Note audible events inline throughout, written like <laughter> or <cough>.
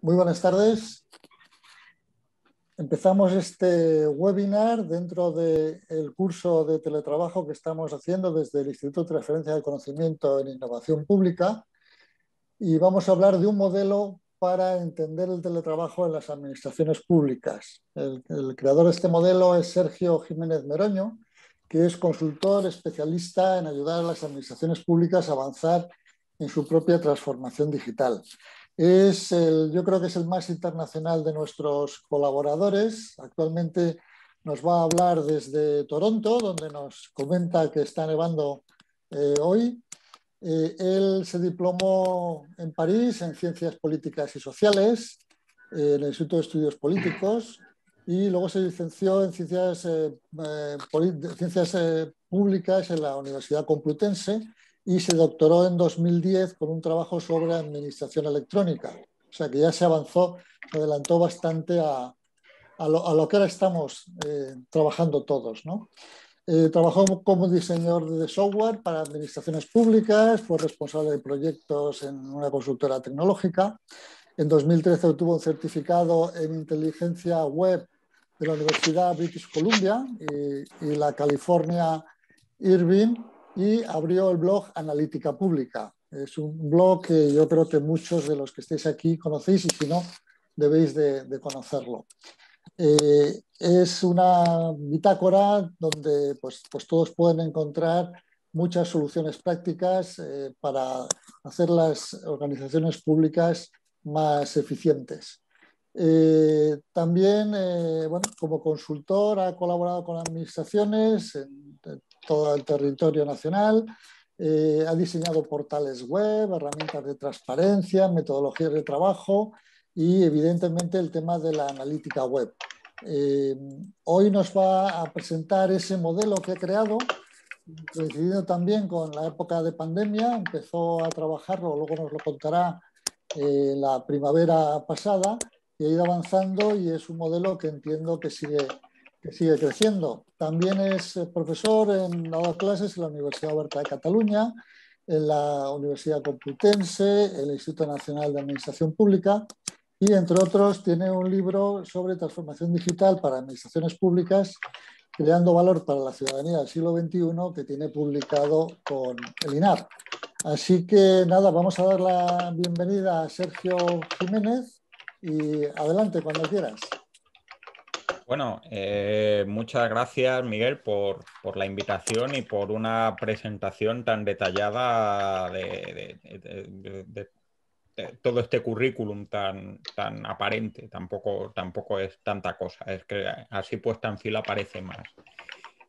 Muy buenas tardes. Empezamos este webinar dentro del curso de teletrabajo que estamos haciendo desde el Instituto de Transferencia del Conocimiento en Innovación Pública y vamos a hablar de un modelo para entender el teletrabajo en las administraciones públicas. el creador de este modelo es Sergio Jiménez Meroño, que es consultor especialista en ayudar a las administraciones públicas a avanzar en su propia transformación digital. Es el, yo creo que es el más internacional de nuestros colaboradores. Actualmente nos va a hablar desde Toronto, donde nos comenta que está nevando eh, hoy. Eh, él se diplomó en París en Ciencias Políticas y Sociales, eh, en el Instituto de Estudios Políticos, y luego se licenció en Ciencias, Ciencias Públicas en la Universidad Complutense y se doctoró en 2010 con un trabajo sobre administración electrónica. O sea que ya se avanzó, se adelantó bastante a, lo, que ahora estamos eh, trabajando todos. Eh, trabajó como diseñador de software para administraciones públicas, fue responsable de proyectos en una consultora tecnológica. En 2013 obtuvo un certificado en inteligencia web de la Universidad British Columbia y, la California Irvine y abrió el blog Analítica Pública. Es un blog que yo creo que muchos de los que estáis aquí conocéis y si no, debéis de, conocerlo. Eh, es una bitácora donde pues, pues, todos pueden encontrar muchas soluciones prácticas eh, para hacer las organizaciones públicas más eficientes. Eh, también, como consultor, ha colaborado con administraciones todo el territorio nacional. Eh, ha diseñado portales web, herramientas de transparencia, metodologías de trabajo y evidentemente el tema de la analítica web. Eh, hoy nos va a presentar ese modelo que ha creado, coincidiendo también con la época de pandemia, empezó a trabajarlo, luego nos lo contará eh, la primavera pasada y ha ido avanzando y es un modelo que entiendo que sigue que sigue creciendo. También es eh, profesor en nuevas clases en la Universidad Oberta de Cataluña, en la Universidad Complutense, el Instituto Nacional de Administración Pública y, entre otros, tiene un libro sobre transformación digital para administraciones públicas, creando valor para la ciudadanía del siglo XXI, que tiene publicado con el INAP. Así que nada, vamos a dar la bienvenida a Sergio Jiménez y adelante cuando quieras. Bueno, eh, muchas gracias Miguel por, la invitación y por una presentación tan detallada de, todo este currículum tan, tan aparente. Tampoco, tampoco es tanta cosa, es que así puesta en fila parece más.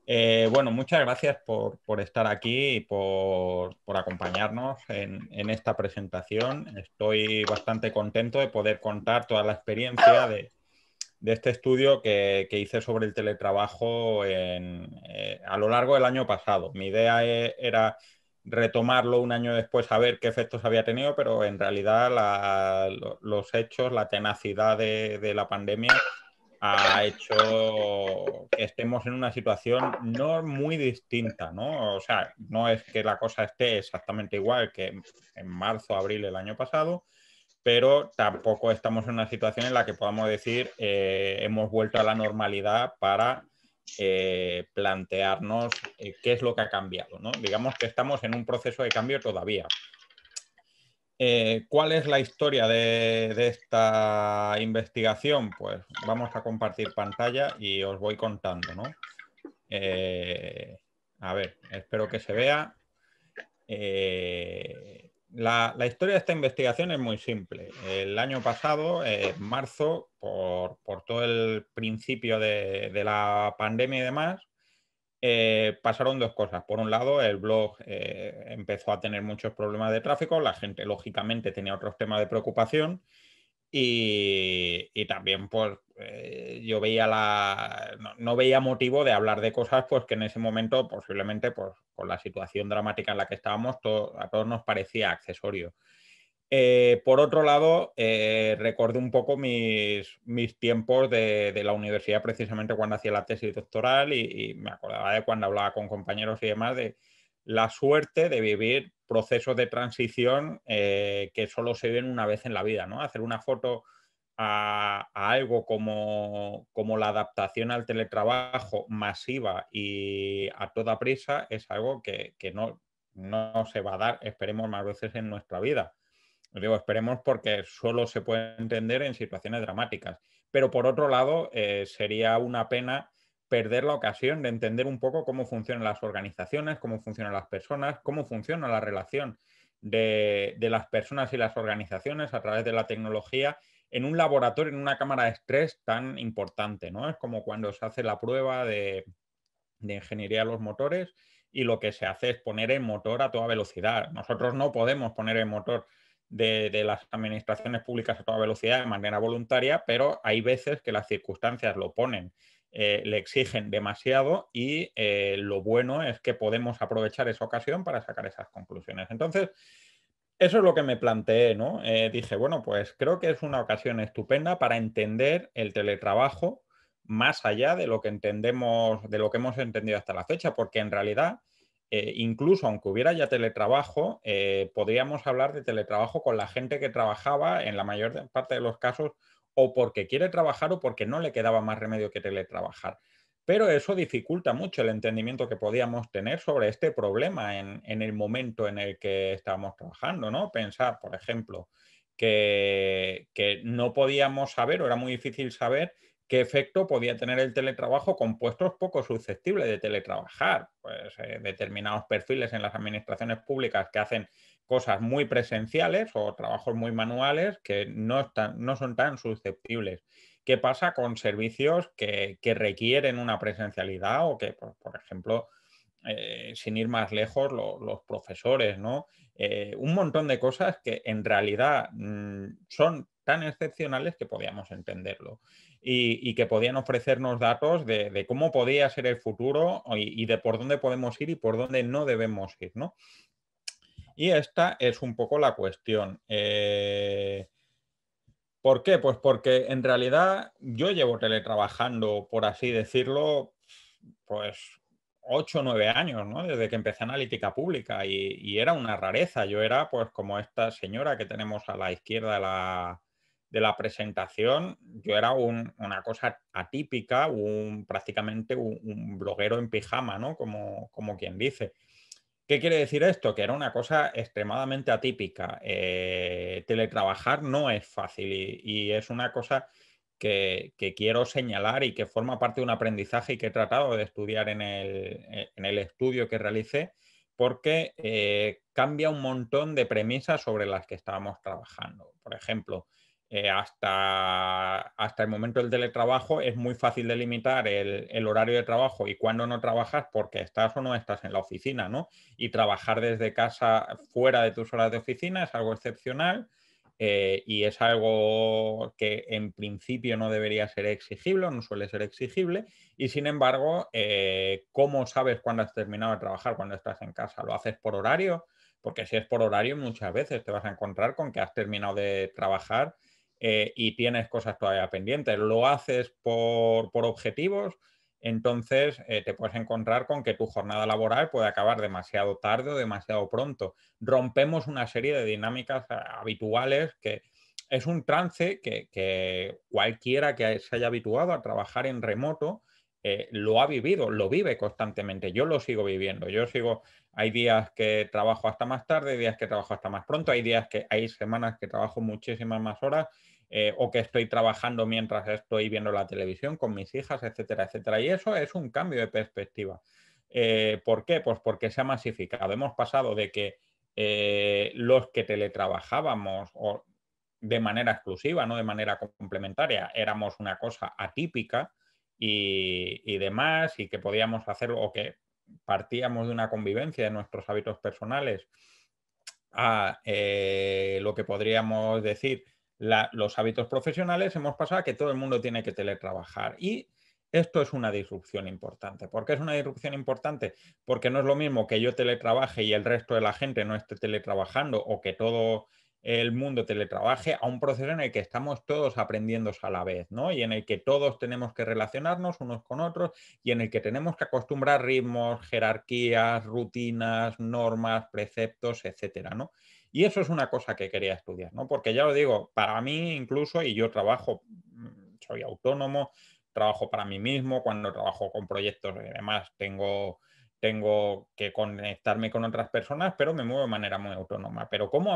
Eh, bueno, muchas gracias por, estar aquí y por, acompañarnos en, en, esta presentación. Estoy bastante contento de poder contar toda la experiencia de, de este estudio que, hice sobre el teletrabajo eh, a lo largo del año pasado. Mi idea e, era retomarlo un año después a ver qué efectos había tenido, pero en realidad los hechos, la tenacidad de, la pandemia ha hecho que estemos en una situación no muy distinta, ¿no? O sea, no es que la cosa esté exactamente igual que en marzo, abril del año pasado, pero tampoco estamos en una situación en la que podamos decir eh, hemos vuelto a la normalidad para eh, plantearnos eh, qué es lo que ha cambiado. Digamos que estamos en un proceso de cambio todavía. ¿Cuál es la historia de, esta investigación? Pues vamos a compartir pantalla y os voy contando. a ver, espero que se vea la, historia de esta investigación es muy simple. El año pasado, en eh, marzo, por, todo el principio de, la pandemia y demás, eh, pasaron dos cosas. Por un lado, el blog eh, empezó a tener muchos problemas de tráfico, la gente lógicamente tenía otros temas de preocupación y, también, pues, eh, yo veía la. No, veía motivo de hablar de cosas, pues, que en ese momento, posiblemente, por pues, con la situación dramática en la que estábamos, a todos nos parecía accesorio. Eh, por otro lado, eh, recordé un poco mis, mis tiempos de, de, la universidad, precisamente cuando hacía la tesis doctoral y, y, me acordaba de cuando hablaba con compañeros y demás, de la suerte de vivir procesos de transición eh, que solo se ven una vez en la vida, ¿no? Hacer una foto a, algo como, como, la adaptación al teletrabajo masiva y a toda prisa es algo que, que no, no se va a dar, esperemos más veces en nuestra vida. Digo, esperemos porque solo se puede entender en situaciones dramáticas. Pero por otro lado, eh, sería una pena perder la ocasión de entender un poco cómo funcionan las organizaciones, cómo funcionan las personas, cómo funciona la relación de, las personas y las organizaciones a través de la tecnología en un laboratorio, en una cámara de estrés tan importante, ¿no? Es como cuando se hace la prueba de, ingeniería de los motores y lo que se hace es poner el motor a toda velocidad. Nosotros no podemos poner el motor de, de, las administraciones públicas a toda velocidad de manera voluntaria, pero hay veces que las circunstancias lo ponen. Eh, le exigen demasiado y eh, lo bueno es que podemos aprovechar esa ocasión para sacar esas conclusiones. Entonces, eso es lo que me planteé, ¿no? Eh, dije, bueno, pues creo que es una ocasión estupenda para entender el teletrabajo más allá de lo que entendemos, de lo que hemos entendido hasta la fecha, porque en realidad, incluso aunque hubiera ya teletrabajo, podríamos hablar de teletrabajo con la gente que trabajaba, en la mayor parte de los casos, o porque quiere trabajar o porque no le quedaba más remedio que teletrabajar. Pero eso dificulta mucho el entendimiento que podíamos tener sobre este problema en, el momento en el que estábamos trabajando, ¿no? Pensar, por ejemplo, que, no podíamos saber o era muy difícil saber qué efecto podía tener el teletrabajo con puestos poco susceptibles de teletrabajar. Pues eh, determinados perfiles en las administraciones públicas que hacen cosas muy presenciales o trabajos muy manuales que no, no son tan susceptibles. ¿Qué pasa con servicios que, requieren una presencialidad o que, por, ejemplo, eh, sin ir más lejos, los profesores, ¿no? Eh, un montón de cosas que en realidad mm, son tan excepcionales que podíamos entenderlo y, que podían ofrecernos datos de, cómo podía ser el futuro y, y, de por dónde podemos ir y por dónde no debemos ir, ¿no? Y esta es un poco la cuestión. Eh, ¿Por qué? Pues porque en realidad yo llevo teletrabajando, por así decirlo, pues ocho o nueve años, ¿no? Desde que empecé analítica pública y, era una rareza. Yo era pues como esta señora que tenemos a la izquierda de la, presentación, yo era una cosa atípica, un, prácticamente un, bloguero en pijama, ¿no? Como, como quien dice. ¿Qué quiere decir esto? Que era una cosa extremadamente atípica. Eh, teletrabajar no es fácil y, es una cosa que, quiero señalar y que forma parte de un aprendizaje y que he tratado de estudiar en el, eh, estudio que realicé, porque eh, cambia un montón de premisas sobre las que estábamos trabajando. Por ejemplo, eh, hasta, el momento del teletrabajo es muy fácil delimitar el, el, horario de trabajo y cuando no trabajas porque estás o no estás en la oficina, ¿no? Y trabajar desde casa fuera de tus horas de oficina es algo excepcional eh, y es algo que en principio no debería ser exigible no suele ser exigible. Y sin embargo, eh, ¿cómo sabes cuándo has terminado de trabajar cuando estás en casa? ¿Lo haces por horario? Porque si es por horario, muchas veces te vas a encontrar con que has terminado de trabajar eh, y tienes cosas todavía pendientes. Lo haces por, objetivos, entonces eh, te puedes encontrar con que tu jornada laboral puede acabar demasiado tarde o demasiado pronto. Rompemos una serie de dinámicas eh, habituales que es un trance que cualquiera que se haya habituado a trabajar en remoto, eh, lo ha vivido, lo vive constantemente. Yo lo sigo viviendo. Yo sigo, hay días que trabajo hasta más tarde, hay días que trabajo hasta más pronto, hay días que hay semanas que trabajo muchísimas más horas eh, o que estoy trabajando mientras estoy viendo la televisión con mis hijas, etcétera, etcétera. Y eso es un cambio de perspectiva. Eh, ¿Por qué? Pues porque se ha masificado. Hemos pasado de que los que teletrabajábamos de manera exclusiva, no de manera complementaria, éramos una cosa atípica, y, demás, y que podíamos hacer o que partíamos de una convivencia de nuestros hábitos personales a eh, lo que podríamos decir los hábitos profesionales, hemos pasado a que todo el mundo tiene que teletrabajar. Y esto es una disrupción importante. ¿Por qué es una disrupción importante? Porque no es lo mismo que yo teletrabaje y el resto de la gente no esté teletrabajando o que todo el mundo teletrabaje a un proceso en el que estamos todos aprendiendo a la vez, ¿no? Y en el que todos tenemos que relacionarnos unos con otros y en el que tenemos que acostumbrar ritmos, jerarquías, rutinas, normas, preceptos, etcétera, ¿no? Y eso es una cosa que quería estudiar, ¿no? Porque ya lo digo, para mí incluso, y yo trabajo, mm, soy autónomo, trabajo para mí mismo, cuando trabajo con proyectos y demás, tengo tengo que conectarme con otras personas, pero me muevo de manera muy autónoma. Pero ¿cómo,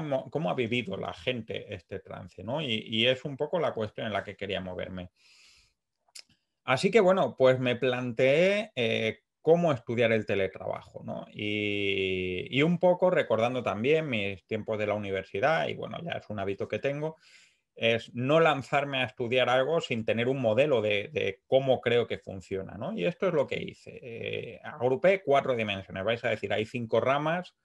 ha vivido la gente este trance? Y, es un poco la cuestión en la que quería moverme. Así que bueno, pues me planteé eh, cómo estudiar el teletrabajo, ¿no? y, un poco recordando también mis tiempos de la universidad, y bueno, ya es un hábito que tengo, es no lanzarme a estudiar algo sin tener un modelo de, cómo creo que funciona, ¿no? Y esto es lo que hice. Eh, agrupé cuatro dimensiones, vais a decir, hay cinco ramas,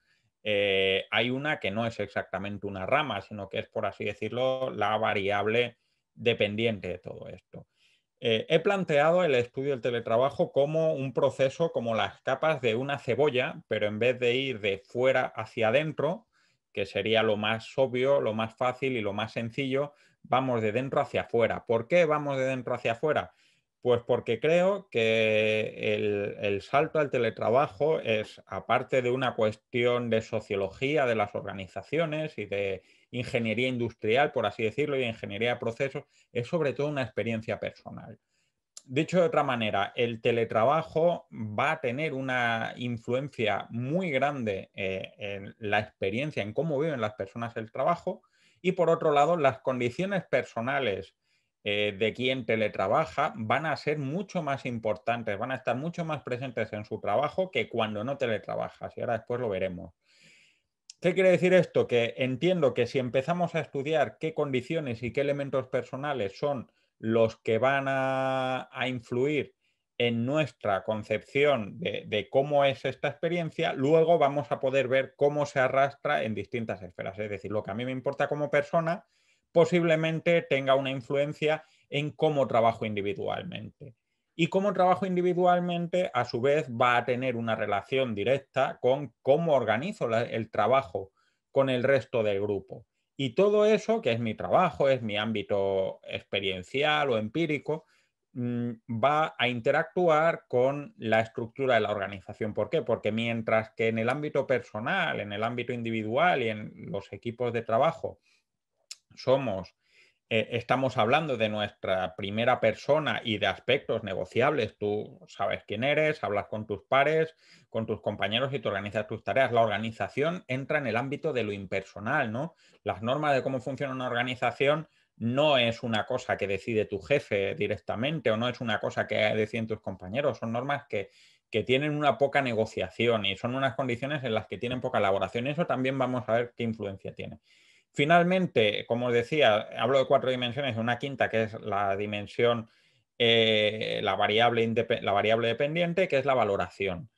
eh, hay una que no es exactamente una rama, sino que es, por así decirlo, la variable dependiente de todo esto. Eh, he planteado el estudio del teletrabajo como un proceso, como las capas de una cebolla, pero en vez de ir de fuera hacia adentro, que sería lo más obvio, lo más fácil y lo más sencillo, vamos de dentro hacia afuera. ¿Por qué vamos de dentro hacia afuera? Pues porque creo que el, salto al teletrabajo es, aparte de una cuestión de sociología de las organizaciones y de ingeniería industrial, por así decirlo, y ingeniería de procesos, es sobre todo una experiencia personal hecho, de otra manera, el teletrabajo va a tener una influencia muy grande eh, en la experiencia, en cómo viven las personas el trabajo y por otro lado, las condiciones personales eh, de quien teletrabaja van a ser mucho más importantes, van a estar mucho más presentes en su trabajo que cuando no teletrabajas y ahora después lo veremos. ¿Qué quiere decir esto? Que entiendo que si empezamos a estudiar qué condiciones y qué elementos personales son los que van a, influir en nuestra concepción de, cómo es esta experiencia, luego vamos a poder ver cómo se arrastra en distintas esferas. Es decir, lo que a mí me importa como persona posiblemente tenga una influencia en cómo trabajo individualmente. Y cómo trabajo individualmente, a su vez, va a tener una relación directa con cómo organizo el trabajo con el resto del grupo. Y todo eso, que es mi trabajo, es mi ámbito experiencial o empírico, mm, va a interactuar con la estructura de la organización. ¿Por qué? Porque mientras que en el ámbito personal, en el ámbito individual y en los equipos de trabajo somos eh, estamos hablando de nuestra primera persona y de aspectos negociables. Tú sabes quién eres, hablas con tus pares, con tus compañeros y tú organizas tus tareas. La organización entra en el ámbito de lo impersonal, ¿no? Las normas de cómo funciona una organización no es una cosa que decide tu jefe directamente o no es una cosa que deciden tus compañeros, son normas que, que tienen una poca negociación y son unas condiciones en las que tienen poca elaboración. Eso también vamos a ver qué influencia tiene. Finalmente, como decía, hablo de cuatro dimensiones, una quinta que es la dimensión, eh, la, variable la variable dependiente, que es la valoración.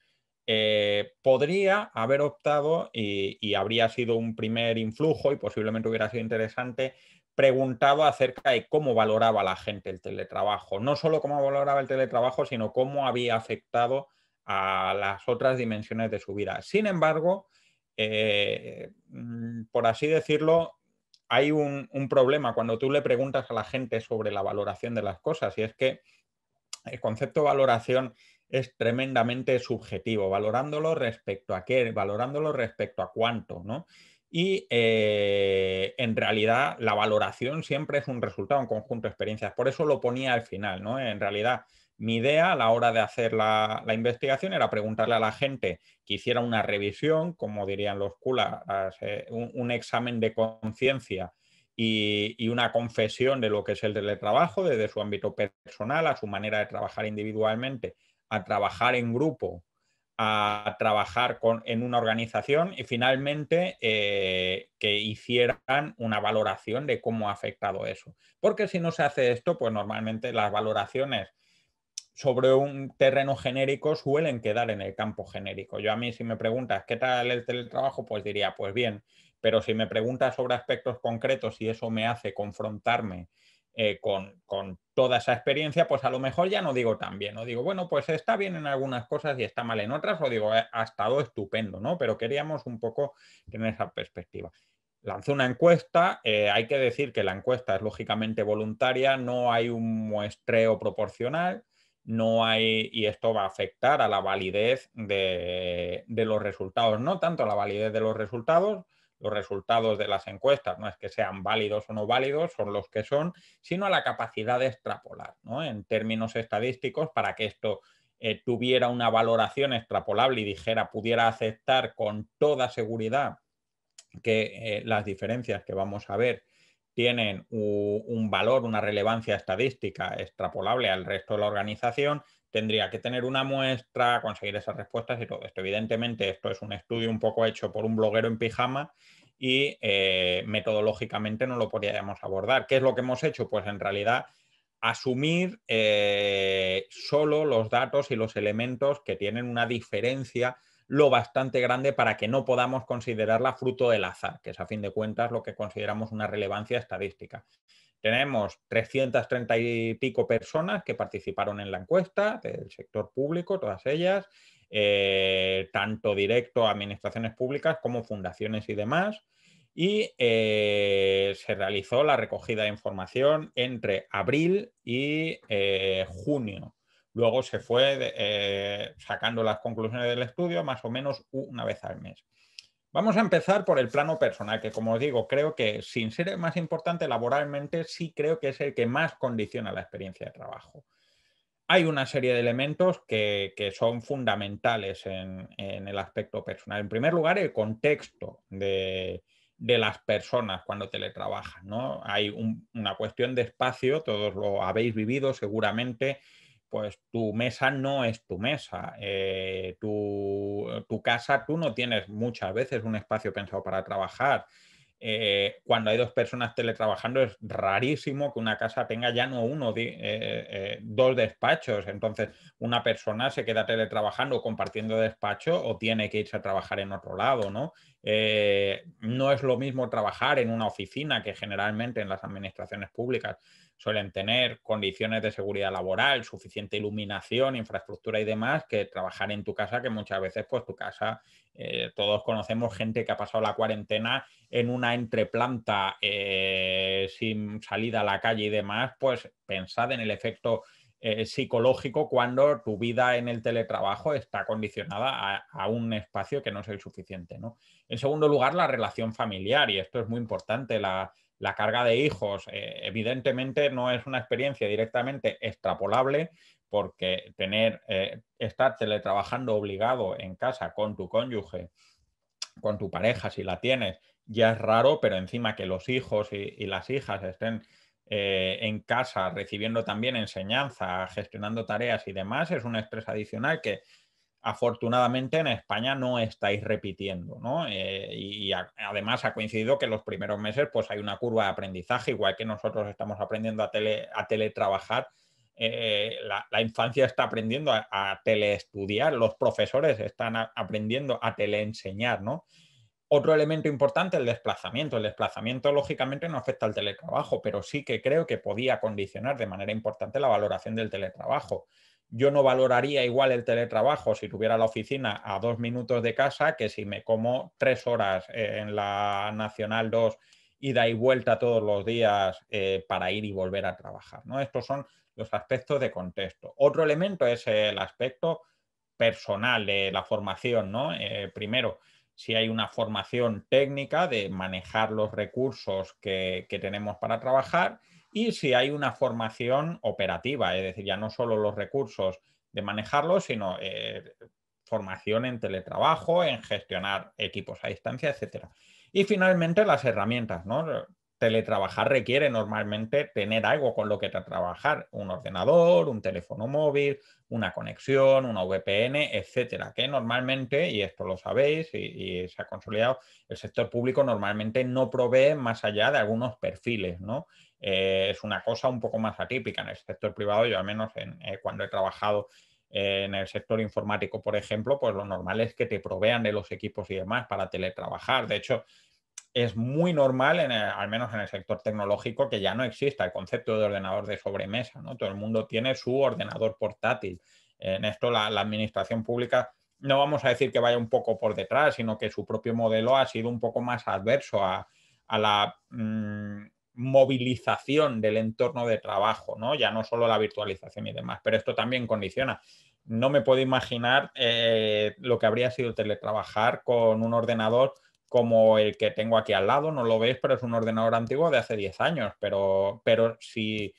Eh, podría haber optado y, y habría sido un primer influjo y posiblemente hubiera sido interesante preguntado acerca de cómo valoraba la gente el teletrabajo, no solo cómo valoraba el teletrabajo, sino cómo había afectado a las otras dimensiones de su vida. Sin embargo, eh, mm, por así decirlo, hay un, problema cuando tú le preguntas a la gente sobre la valoración de las cosas y es que el concepto de valoración es tremendamente subjetivo, valorándolo respecto a qué, valorándolo respecto a cuánto, ¿no? Y eh, en realidad la valoración siempre es un resultado, un conjunto de experiencias. Por eso lo ponía al final, ¿no? En realidad, mi idea a la hora de hacer la, investigación era preguntarle a la gente que hiciera una revisión, como dirían los culas, eh, un, examen de conciencia y, una confesión de lo que es el teletrabajo desde su ámbito personal, a su manera de trabajar individualmente, a trabajar en grupo, a trabajar con, en una organización y finalmente eh, que hicieran una valoración de cómo ha afectado eso. Porque si no se hace esto, pues normalmente las valoraciones sobre un terreno genérico suelen quedar en el campo genérico. Yo a mí si me preguntas qué tal el teletrabajo, pues diría, pues bien, pero si me preguntas sobre aspectos concretos y eso me hace confrontarme eh, con, toda esa experiencia, pues a lo mejor ya no digo tan bien, no digo, bueno, pues está bien en algunas cosas y está mal en otras, o digo, ha estado estupendo, ¿no? Pero queríamos un poco tener esa perspectiva. Lanzó una encuesta, eh, hay que decir que la encuesta es lógicamente voluntaria, no hay un muestreo proporcional, no hay, y esto va a afectar a la validez de, los resultados, no tanto a la validez de los resultados, los resultados de las encuestas, no es que sean válidos o no válidos, son los que son, sino a la capacidad de extrapolar, ¿no? En términos estadísticos, para que esto eh, tuviera una valoración extrapolable y dijera, pudiera aceptar con toda seguridad que eh, las diferencias que vamos a ver tienen un valor, una relevancia estadística extrapolable al resto de la organización, tendría que tener una muestra, conseguir esas respuestas y todo esto. Evidentemente, esto es un estudio un poco hecho por un bloguero en pijama y eh, metodológicamente no lo podríamos abordar. ¿Qué es lo que hemos hecho? Pues en realidad asumir eh, solo los datos y los elementos que tienen una diferencia lo bastante grande para que no podamos considerarla fruto del azar, que es a fin de cuentas lo que consideramos una relevancia estadística. Tenemos 330 y pico personas que participaron en la encuesta del sector público, todas ellas, eh, tanto directo a administraciones públicas como fundaciones y demás. Y eh, se realizó la recogida de información entre abril y eh, junio Luego se fue eh, sacando las conclusiones del estudio más o menos una vez al mes. Vamos a empezar por el plano personal, que como os digo, creo que sin ser más importante laboralmente, sí creo que es el que más condiciona la experiencia de trabajo. Hay una serie de elementos que, son fundamentales en, el aspecto personal. En primer lugar, el contexto de, las personas cuando teletrabajan. ¿no? Hay una cuestión de espacio, todos lo habéis vivido seguramente, pues tu mesa no es tu mesa, eh, eh, tu, casa tú no tienes muchas veces un espacio pensado para trabajar. Eh, cuando hay dos personas teletrabajando es rarísimo que una casa tenga ya no uno, dos despachos. Entonces, una persona se queda teletrabajando compartiendo despacho o tiene que irse a trabajar en otro lado, ¿no? no es lo mismo trabajar en una oficina que generalmente en las administraciones públicas suelen tener condiciones de seguridad laboral, suficiente iluminación, infraestructura y demás, que trabajar en tu casa, que muchas veces, pues tu casa, eh, todos conocemos gente que ha pasado la cuarentena en una entreplanta eh, sin salida a la calle y demás, pues pensad en el efecto eh, psicológico cuando tu vida en el teletrabajo está condicionada a, un espacio que no es el suficiente. ¿no? En segundo lugar, la relación familiar, y esto es muy importante, la la carga de hijos, eh, evidentemente no es una experiencia directamente extrapolable porque tener, eh, estar teletrabajando obligado en casa con tu cónyuge, con tu pareja, si la tienes, ya es raro, pero encima que los hijos y, las hijas estén eh, en casa recibiendo también enseñanza, gestionando tareas y demás, es un estrés adicional que afortunadamente en España no estáis repitiendo, ¿no? Eh, y además ha coincidido que en los primeros meses pues hay una curva de aprendizaje, igual que nosotros estamos aprendiendo a, a teletrabajar, eh, la, infancia está aprendiendo a, teleestudiar, los profesores están aprendiendo a teleenseñar, ¿no? Otro elemento importante, el desplazamiento. El desplazamiento, lógicamente, no afecta al teletrabajo, pero sí que creo que podía condicionar de manera importante la valoración del teletrabajo yo no valoraría igual el teletrabajo si tuviera la oficina a dos minutos de casa que si me como tres horas eh, en la Nacional 2 ida y vuelta todos los días eh, para ir y volver a trabajar. ¿no? Estos son los aspectos de contexto. Otro elemento es el aspecto personal de la formación. ¿no? Eh, primero, si hay una formación técnica de manejar los recursos que, que tenemos para trabajar y si hay una formación operativa, es decir, ya no solo los recursos de manejarlo, sino eh, formación en teletrabajo, en gestionar equipos a distancia, etc. Y finalmente las herramientas, ¿no? Teletrabajar requiere normalmente tener algo con lo que trabajar, un ordenador, un teléfono móvil, una conexión, una VPN, etcétera, que normalmente, y esto lo sabéis y, se ha consolidado, el sector público normalmente no provee más allá de algunos perfiles, ¿no? Eh, es una cosa un poco más atípica en el sector privado. Yo al menos eh, cuando he trabajado eh, en el sector informático, por ejemplo, pues lo normal es que te provean de los equipos y demás para teletrabajar. De hecho, es muy normal, al menos en el sector tecnológico, que ya no exista el concepto de ordenador de sobremesa. ¿no? Todo el mundo tiene su ordenador portátil. En esto la, la administración pública no vamos a decir que vaya un poco por detrás, sino que su propio modelo ha sido un poco más adverso a, a la, mm, movilización del entorno de trabajo, ¿no? Ya no solo la virtualización y demás, pero esto también condiciona. No me puedo imaginar eh, lo que habría sido teletrabajar con un ordenador como el que tengo aquí al lado, no lo ves, pero es un ordenador antiguo de hace 10 años, pero, si,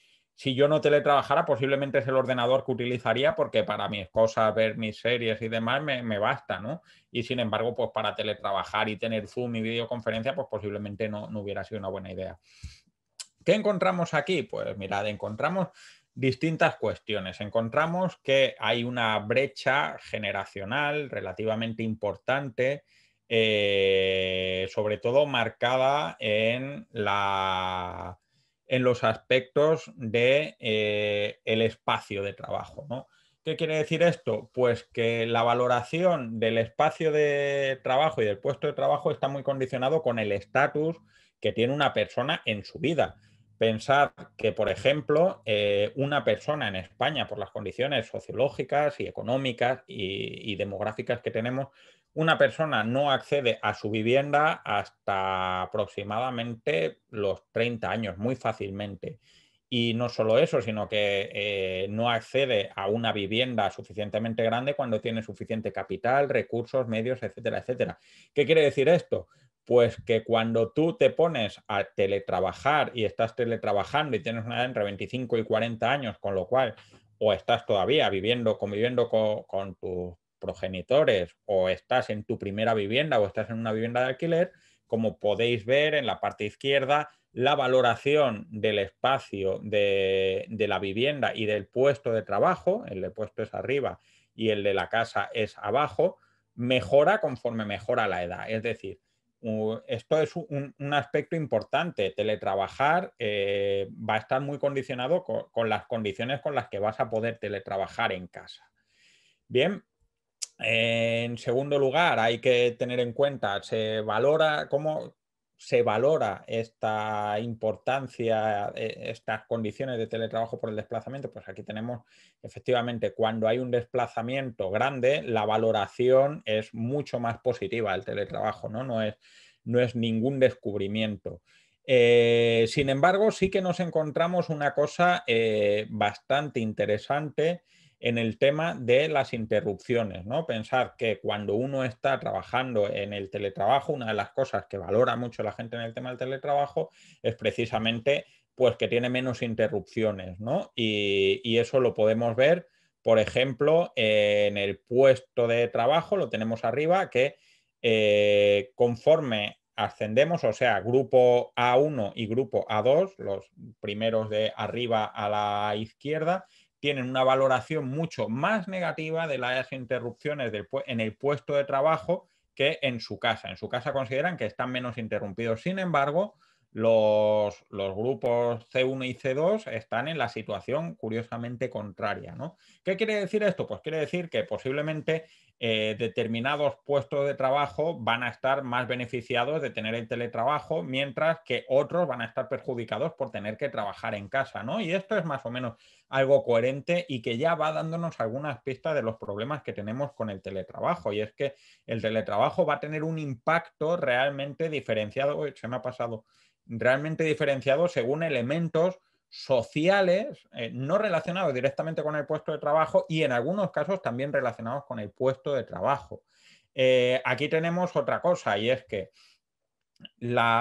yo no teletrabajara, posiblemente es el ordenador que utilizaría porque para mis cosas, ver mis series y demás me, basta, ¿no? Y sin embargo, pues para teletrabajar y tener Zoom y videoconferencia, pues posiblemente no hubiera sido una buena idea. ¿Qué encontramos aquí? Pues mirad, encontramos distintas cuestiones. Encontramos que hay una brecha generacional relativamente importante, eh, sobre todo marcada en, la, en los aspectos del de, eh, espacio de trabajo. ¿Qué quiere decir esto? Pues que la valoración del espacio de trabajo y del puesto de trabajo está muy condicionado con el estatus que tiene una persona en su vida pensar que, por ejemplo, eh, una persona en España, por las condiciones sociológicas y económicas y, demográficas que tenemos, una persona no accede a su vivienda hasta aproximadamente los 30 años, muy fácilmente. Y no solo eso, sino que eh, no accede a una vivienda suficientemente grande cuando tiene suficiente capital, recursos, medios, etcétera, etcétera. ¿Qué quiere decir esto? Pues que cuando tú te pones a teletrabajar y estás teletrabajando y tienes una edad entre 25 y 40 años, con lo cual o estás todavía viviendo, conviviendo con, tus progenitores o estás en tu primera vivienda o estás en una vivienda de alquiler, como podéis ver en la parte izquierda, la valoración del espacio de, de, la vivienda y del puesto de trabajo, el de puesto es arriba y el de la casa es abajo, mejora conforme mejora la edad. Es decir, esto es un, aspecto importante. Teletrabajar eh, va a estar muy condicionado con, las condiciones con las que vas a poder teletrabajar en casa. Bien. En segundo lugar, hay que tener en cuenta, se valora cómo, se valora esta importancia, eh, estas condiciones de teletrabajo por el desplazamiento, pues aquí tenemos efectivamente cuando hay un desplazamiento grande, la valoración es mucho más positiva el teletrabajo, ¿no? No es, no es ningún descubrimiento. Eh, sin embargo, sí que nos encontramos una cosa eh, bastante interesante en el tema de las interrupciones, ¿no? Pensar que cuando uno está trabajando en el teletrabajo, una de las cosas que valora mucho la gente en el tema del teletrabajo es precisamente pues que tiene menos interrupciones, ¿no? Y, eso lo podemos ver, por ejemplo, en el puesto de trabajo, lo tenemos arriba, que eh, conforme ascendemos, o sea, grupo A1 y grupo A2, los primeros de arriba a la izquierda, tienen una valoración mucho más negativa de las interrupciones en el puesto de trabajo que en su casa. En su casa consideran que están menos interrumpidos. Sin embargo, los, grupos C1 y C2 están en la situación curiosamente contraria. ¿Qué quiere decir esto? Pues quiere decir que posiblemente eh, determinados puestos de trabajo van a estar más beneficiados de tener el teletrabajo, mientras que otros van a estar perjudicados por tener que trabajar en casa. ¿no? Y esto es más o menos algo coherente y que ya va dándonos algunas pistas de los problemas que tenemos con el teletrabajo. Y es que el teletrabajo va a tener un impacto realmente diferenciado. se me ha pasado realmente diferenciado según elementos sociales eh, no relacionados directamente con el puesto de trabajo y en algunos casos también relacionados con el puesto de trabajo. Eh, aquí tenemos otra cosa y es que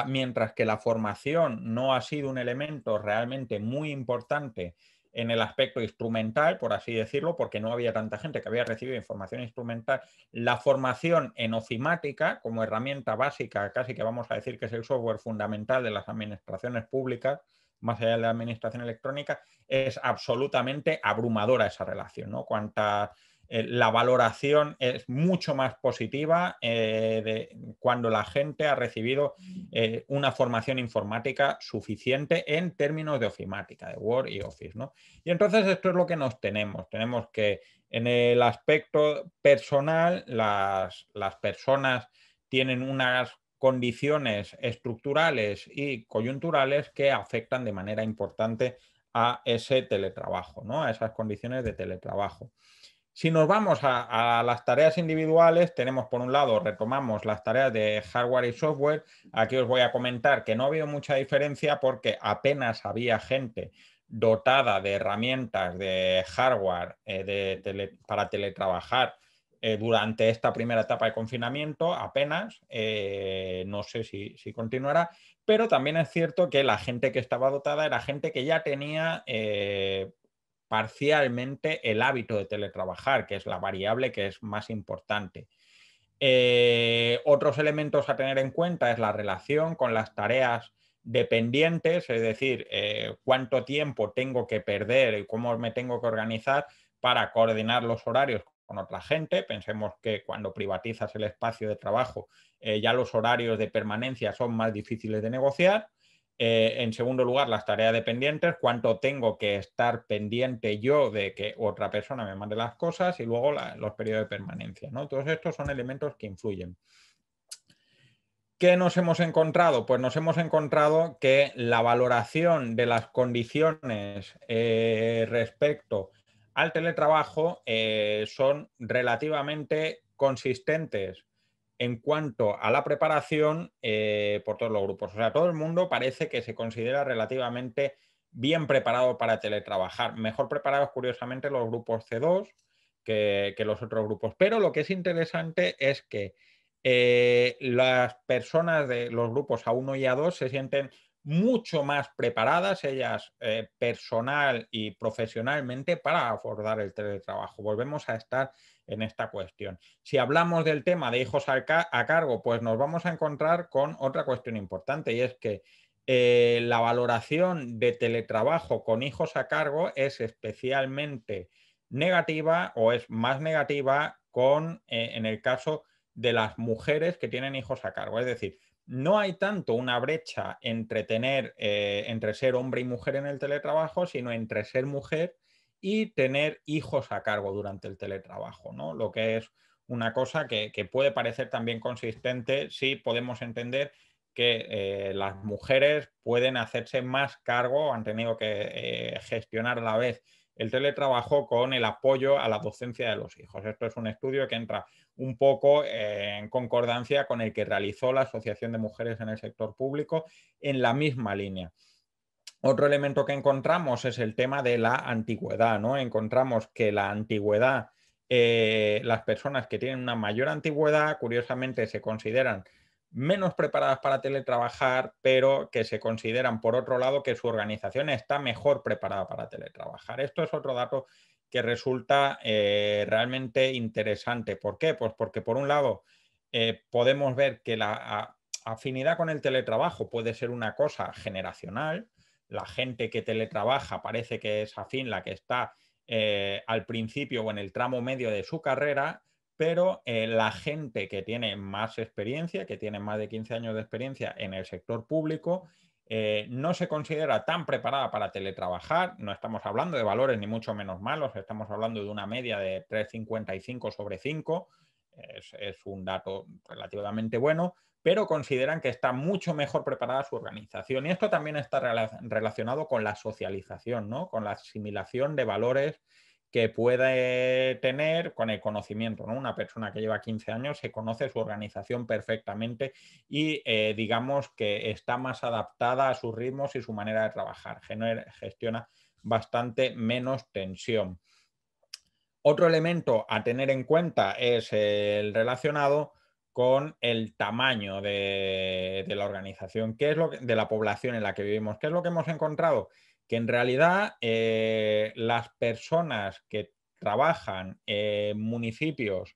mientras que la formación no ha sido un elemento realmente muy importante en el aspecto instrumental, por así decirlo, porque no había tanta gente que había recibido información instrumental, la formación en ofimática como herramienta básica, casi que vamos a decir que es el software fundamental de las administraciones públicas, más allá de la administración electrónica, es absolutamente abrumadora esa relación, ¿no? Cuanta eh, la valoración es mucho más positiva eh, cuando la gente ha recibido eh, una formación informática suficiente en términos de ofimática, de Word y Office. Y entonces esto es lo que nos tenemos. Tenemos que en el aspecto personal, las, las personas tienen unas condiciones estructurales y coyunturales que afectan de manera importante a ese teletrabajo, ¿no? a esas condiciones de teletrabajo. Si nos vamos a, las tareas individuales, tenemos por un lado, retomamos las tareas de hardware y software. Aquí os voy a comentar que no ha habido mucha diferencia porque apenas había gente dotada de herramientas de hardware eh, para teletrabajar eh, durante esta primera etapa de confinamiento, apenas, eh, no sé si, si, continuará, pero también es cierto que la gente que estaba dotada era gente que ya tenía parcialmente el hábito de teletrabajar, que es la variable que es más importante. Eh, otros elementos a tener en cuenta es la relación con las tareas dependientes, es decir, eh, cuánto tiempo tengo que perder y cómo me tengo que organizar para coordinar los horarios con otra gente. Pensemos que cuando privatizas el espacio de trabajo eh, ya los horarios de permanencia son más difíciles de negociar. Eh, en segundo lugar, las tareas dependientes, cuánto tengo que estar pendiente yo de que otra persona me mande las cosas y luego los periodos de permanencia. Todos estos son elementos que influyen. ¿Qué nos hemos encontrado? Pues nos hemos encontrado que la valoración de las condiciones eh, respecto al teletrabajo eh, son relativamente consistentes en cuanto a la preparación eh, por todos los grupos. O sea, todo el mundo parece que se considera relativamente bien preparado para teletrabajar. Mejor preparados, curiosamente, los grupos C2 que, los otros grupos. Pero lo que es interesante es que eh, las personas de los grupos A1 y A2 se sienten mucho más preparadas ellas eh, personal y profesionalmente para abordar el teletrabajo. Volvemos a estar en esta cuestión. Si hablamos del tema de hijos a, cargo, pues nos vamos a encontrar con otra cuestión importante y es que eh, la valoración de teletrabajo con hijos a cargo es especialmente negativa o es más negativa con, eh, en el caso de las mujeres que tienen hijos a cargo. Es decir, no hay tanto una brecha entre tener, eh, entre ser hombre y mujer en el teletrabajo, sino entre ser mujer y tener hijos a cargo durante el teletrabajo, ¿no? Lo que es una cosa que, puede parecer también consistente si podemos entender que eh, las mujeres pueden hacerse más cargo, han tenido que eh, gestionar a la vez el teletrabajo con el apoyo a la docencia de los hijos. Esto es un estudio que entra un poco eh, en concordancia con el que realizó la Asociación de Mujeres en el Sector Público en la misma línea. Otro elemento que encontramos es el tema de la antigüedad, Encontramos que la antigüedad, eh, las personas que tienen una mayor antigüedad, curiosamente se consideran menos preparadas para teletrabajar, pero que se consideran, por otro lado, que su organización está mejor preparada para teletrabajar. Esto es otro dato que resulta eh, realmente interesante. ¿Por qué? Pues porque, por un lado, eh, podemos ver que la afinidad con el teletrabajo puede ser una cosa generacional, la gente que teletrabaja parece que es afín la que está eh, al principio o en el tramo medio de su carrera, pero eh, la gente que tiene más experiencia, que tiene más de 15 años de experiencia en el sector público, eh, no se considera tan preparada para teletrabajar. No estamos hablando de valores ni mucho menos malos, estamos hablando de una media de 3,55 sobre 5. es un dato relativamente bueno, pero consideran que está mucho mejor preparada su organización. Y esto también está relacionado con la socialización, ¿no? con la asimilación de valores que puede tener con el conocimiento. Una persona que lleva 15 años se conoce su organización perfectamente y eh, digamos que está más adaptada a sus ritmos y su manera de trabajar. gestiona bastante menos tensión. Otro elemento a tener en cuenta es el relacionado con el tamaño de, la organización, qué es lo de la población en la que vivimos, qué es lo que hemos encontrado, que en realidad eh, las personas que trabajan en municipios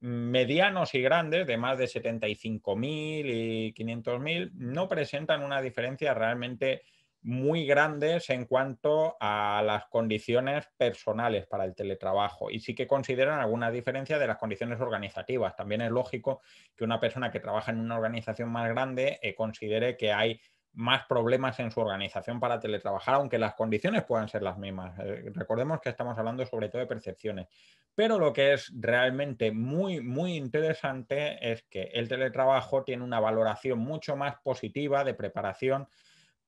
medianos y grandes, de más de 75.000 y 500.000, no presentan una diferencia realmente muy grandes en cuanto a las condiciones personales para el teletrabajo y sí que consideran alguna diferencia de las condiciones organizativas. También es lógico que una persona que trabaja en una organización más grande eh, considere que hay más problemas en su organización para teletrabajar, aunque las condiciones puedan ser las mismas. Eh, recordemos que estamos hablando sobre todo de percepciones, pero lo que es realmente muy, muy interesante es que el teletrabajo tiene una valoración mucho más positiva de preparación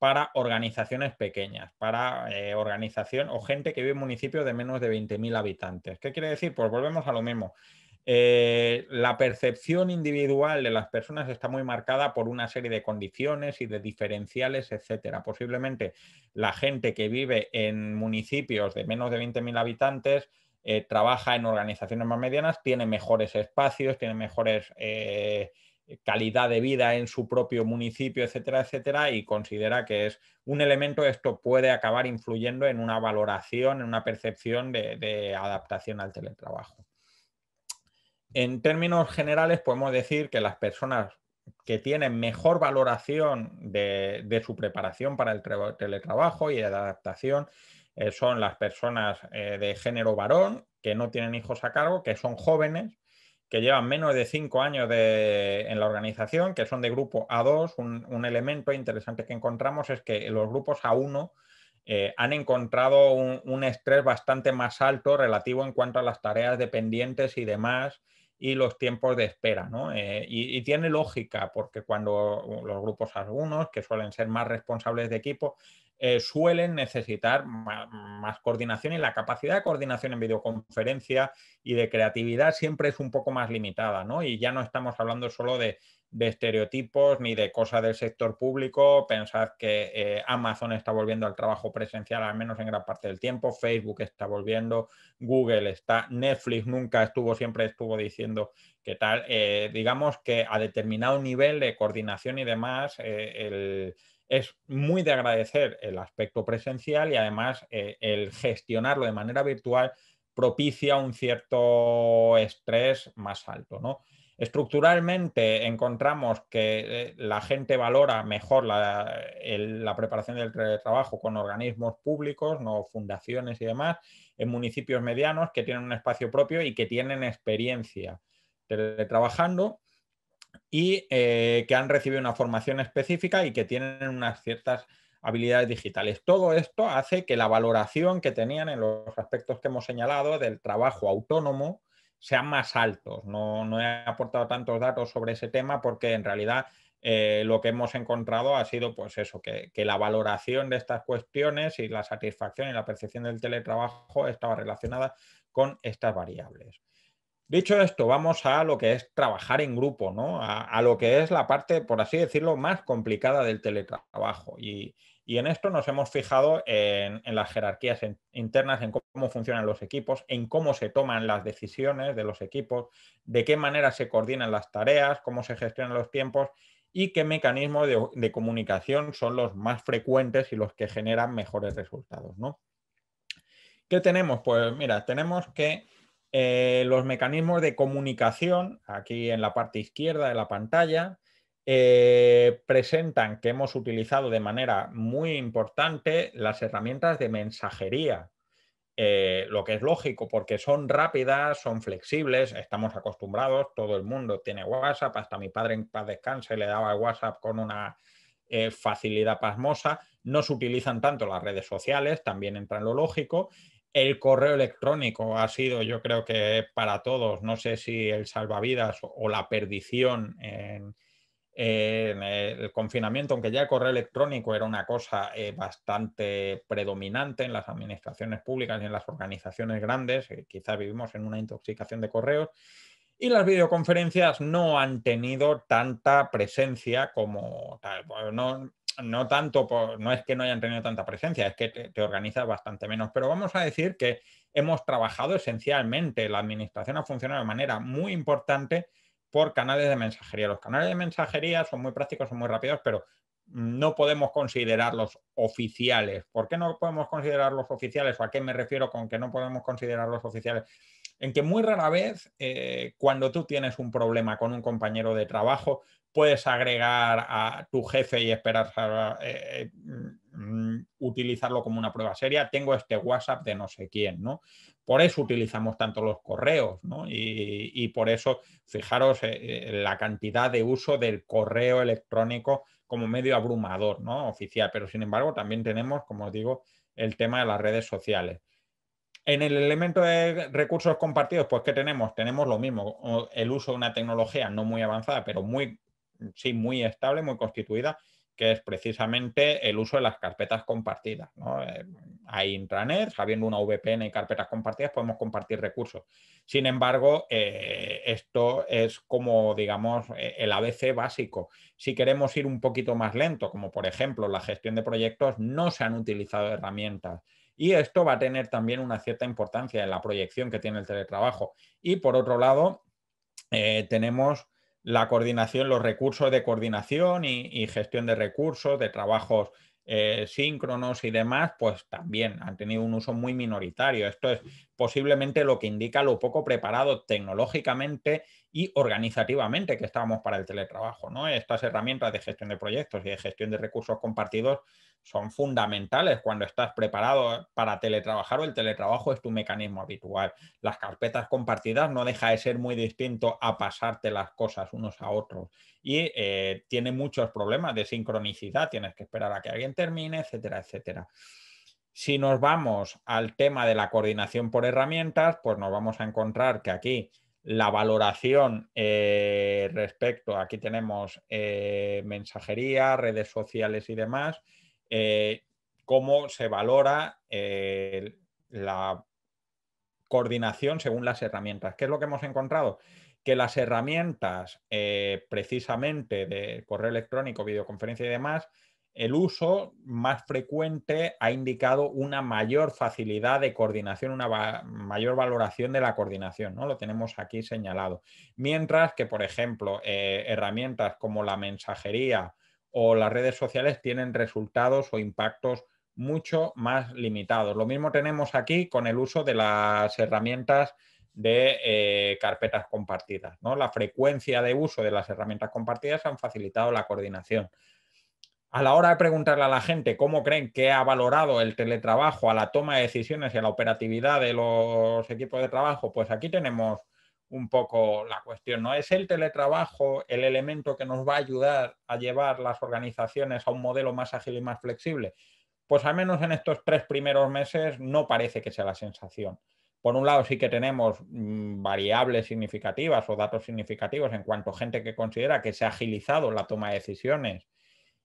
para organizaciones pequeñas, para eh, organización o gente que vive en municipios de menos de 20.000 habitantes. ¿Qué quiere decir? Pues volvemos a lo mismo. Eh, la percepción individual de las personas está muy marcada por una serie de condiciones y de diferenciales, etcétera. Posiblemente la gente que vive en municipios de menos de 20.000 habitantes eh, trabaja en organizaciones más medianas, tiene mejores espacios, tiene mejores calidad de vida en su propio municipio, etcétera, etcétera, y considera que es un elemento, esto puede acabar influyendo en una valoración, en una percepción de, adaptación al teletrabajo. En términos generales, podemos decir que las personas que tienen mejor valoración de, su preparación para el teletrabajo y adaptación eh, son las personas eh, de género varón, que no tienen hijos a cargo, que son jóvenes, que llevan menos de cinco años de, en la organización, que son de grupo A2. Un, elemento interesante que encontramos es que los grupos A1 eh, han encontrado un, estrés bastante más alto relativo en cuanto a las tareas dependientes y demás y los tiempos de espera. Eh, y, tiene lógica, porque cuando los grupos a algunos, que suelen ser más responsables de equipo, eh, suelen necesitar más, coordinación y la capacidad de coordinación en videoconferencia y de creatividad siempre es un poco más limitada, ¿no? Y ya no estamos hablando solo de, estereotipos ni de cosas del sector público. Pensad que eh, Amazon está volviendo al trabajo presencial, al menos en gran parte del tiempo, Facebook está volviendo, Google está, Netflix nunca estuvo, siempre estuvo diciendo que tal. Eh, digamos que a determinado nivel de coordinación y demás, el es muy de agradecer el aspecto presencial y además eh, el gestionarlo de manera virtual propicia un cierto estrés más alto. ¿no? Estructuralmente encontramos que eh, la gente valora mejor la, preparación del teletrabajo con organismos públicos, no fundaciones y demás, en municipios medianos que tienen un espacio propio y que tienen experiencia teletrabajando y eh, que han recibido una formación específica y que tienen unas ciertas habilidades digitales. Todo esto hace que la valoración que tenían en los aspectos que hemos señalado del trabajo autónomo sean más altos. No, he aportado tantos datos sobre ese tema porque en realidad eh, lo que hemos encontrado ha sido pues eso, que, la valoración de estas cuestiones y la satisfacción y la percepción del teletrabajo estaba relacionada con estas variables. Dicho esto, vamos a lo que es trabajar en grupo, ¿no? A, lo que es la parte, por así decirlo, más complicada del teletrabajo. Y, en esto nos hemos fijado en, las jerarquías internas, en cómo funcionan los equipos, en cómo se toman las decisiones de los equipos, de qué manera se coordinan las tareas, cómo se gestionan los tiempos y qué mecanismos de, de comunicación son los más frecuentes y los que generan mejores resultados. ¿no? ¿Qué tenemos? Pues mira, tenemos que eh, los mecanismos de comunicación, aquí en la parte izquierda de la pantalla, eh, presentan que hemos utilizado de manera muy importante las herramientas de mensajería, eh, lo que es lógico porque son rápidas, son flexibles, estamos acostumbrados, todo el mundo tiene WhatsApp, hasta mi padre en paz descanse le daba WhatsApp con una facilidad pasmosa, no se utilizan tanto las redes sociales, también entra en lo lógico, el correo electrónico ha sido, yo creo que para todos, no sé si el salvavidas o la perdición en, el confinamiento, aunque ya el correo electrónico era una cosa eh, bastante predominante en las administraciones públicas y en las organizaciones grandes, eh, quizás vivimos en una intoxicación de correos, y las videoconferencias no han tenido tanta presencia como tal no tanto, no es que no hayan tenido tanta presencia, es que te, te organizas bastante menos. Pero vamos a decir que hemos trabajado esencialmente, la administración ha funcionado de manera muy importante por canales de mensajería. Los canales de mensajería son muy prácticos, son muy rápidos, pero no podemos considerarlos oficiales. ¿Por qué no podemos considerarlos oficiales? ¿O a qué me refiero con que no podemos considerarlos oficiales? en que muy rara vez eh, cuando tú tienes un problema con un compañero de trabajo, puedes agregar a tu jefe y esperar a, eh, mm, utilizarlo como una prueba seria. Tengo este WhatsApp de no sé quién, ¿no? Por eso utilizamos tanto los correos, ¿no? Y, por eso, fijaros, eh, la cantidad de uso del correo electrónico como medio abrumador, ¿no? Oficial, pero sin embargo también tenemos, como os digo, el tema de las redes sociales. En el elemento de recursos compartidos, pues ¿qué tenemos? Tenemos lo mismo, el uso de una tecnología no muy avanzada, pero muy, sí, muy estable, muy constituida, que es precisamente el uso de las carpetas compartidas. Eh, hay intranet, habiendo una VPN y carpetas compartidas, podemos compartir recursos. Sin embargo, eh, esto es como, digamos, eh, el ABC básico. Si queremos ir un poquito más lento, como por ejemplo la gestión de proyectos, no se han utilizado herramientas y esto va a tener también una cierta importancia en la proyección que tiene el teletrabajo. Y por otro lado, eh, tenemos la coordinación, los recursos de coordinación y, gestión de recursos, de trabajos eh, síncronos y demás, pues también han tenido un uso muy minoritario. Esto es posiblemente lo que indica lo poco preparado tecnológicamente y organizativamente que estábamos para el teletrabajo. ¿no? Estas herramientas de gestión de proyectos y de gestión de recursos compartidos son fundamentales cuando estás preparado para teletrabajar o el teletrabajo es tu mecanismo habitual. Las carpetas compartidas no deja de ser muy distinto a pasarte las cosas unos a otros y eh, tiene muchos problemas de sincronicidad, tienes que esperar a que alguien termine, etcétera, etcétera. Si nos vamos al tema de la coordinación por herramientas, pues nos vamos a encontrar que aquí la valoración eh, respecto, aquí tenemos eh, mensajería, redes sociales y demás, eh, cómo se valora la coordinación según las herramientas. ¿Qué es lo que hemos encontrado? Que las herramientas precisamente de correo electrónico, videoconferencia y demás, el uso más frecuente ha indicado una mayor facilidad de coordinación, una mayor valoración de la coordinación, ¿no? Lo tenemos aquí señalado. Mientras que, por ejemplo, eh, herramientas como la mensajería o las redes sociales tienen resultados o impactos mucho más limitados. Lo mismo tenemos aquí con el uso de las herramientas de eh, carpetas compartidas. ¿no? La frecuencia de uso de las herramientas compartidas han facilitado la coordinación a la hora de preguntarle a la gente cómo creen que ha valorado el teletrabajo a la toma de decisiones y a la operatividad de los equipos de trabajo, pues aquí tenemos un poco la cuestión, ¿no? ¿Es el teletrabajo el elemento que nos va a ayudar a llevar las organizaciones a un modelo más ágil y más flexible? Pues al menos en estos tres primeros meses no parece que sea la sensación. Por un lado sí que tenemos mm, variables significativas o datos significativos en cuanto a gente que considera que se ha agilizado la toma de decisiones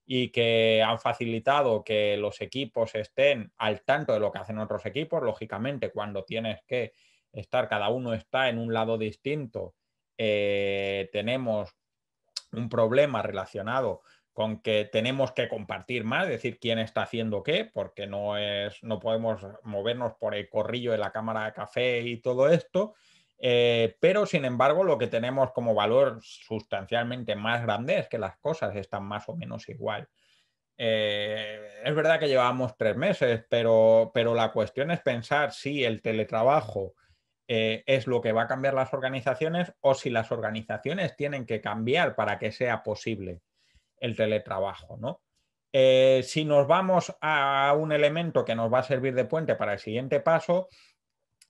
y que han facilitado que los equipos estén al tanto de lo que hacen otros equipos. Lógicamente, cuando tienes que estar, cada uno está en un lado distinto, eh, tenemos un problema relacionado con que tenemos que compartir más, decir quién está haciendo qué, porque no es, no podemos movernos por el corrillo de la cámara de café y todo esto. Eh, pero, sin embargo, lo que tenemos como valor sustancialmente más grande es que las cosas están más o menos igual. Eh, es verdad que llevamos tres meses, pero, la cuestión es pensar si el teletrabajo eh, es lo que va a cambiar las organizaciones o si las organizaciones tienen que cambiar para que sea posible el teletrabajo, si nos vamos a un elemento que nos va a servir de puente para el siguiente paso,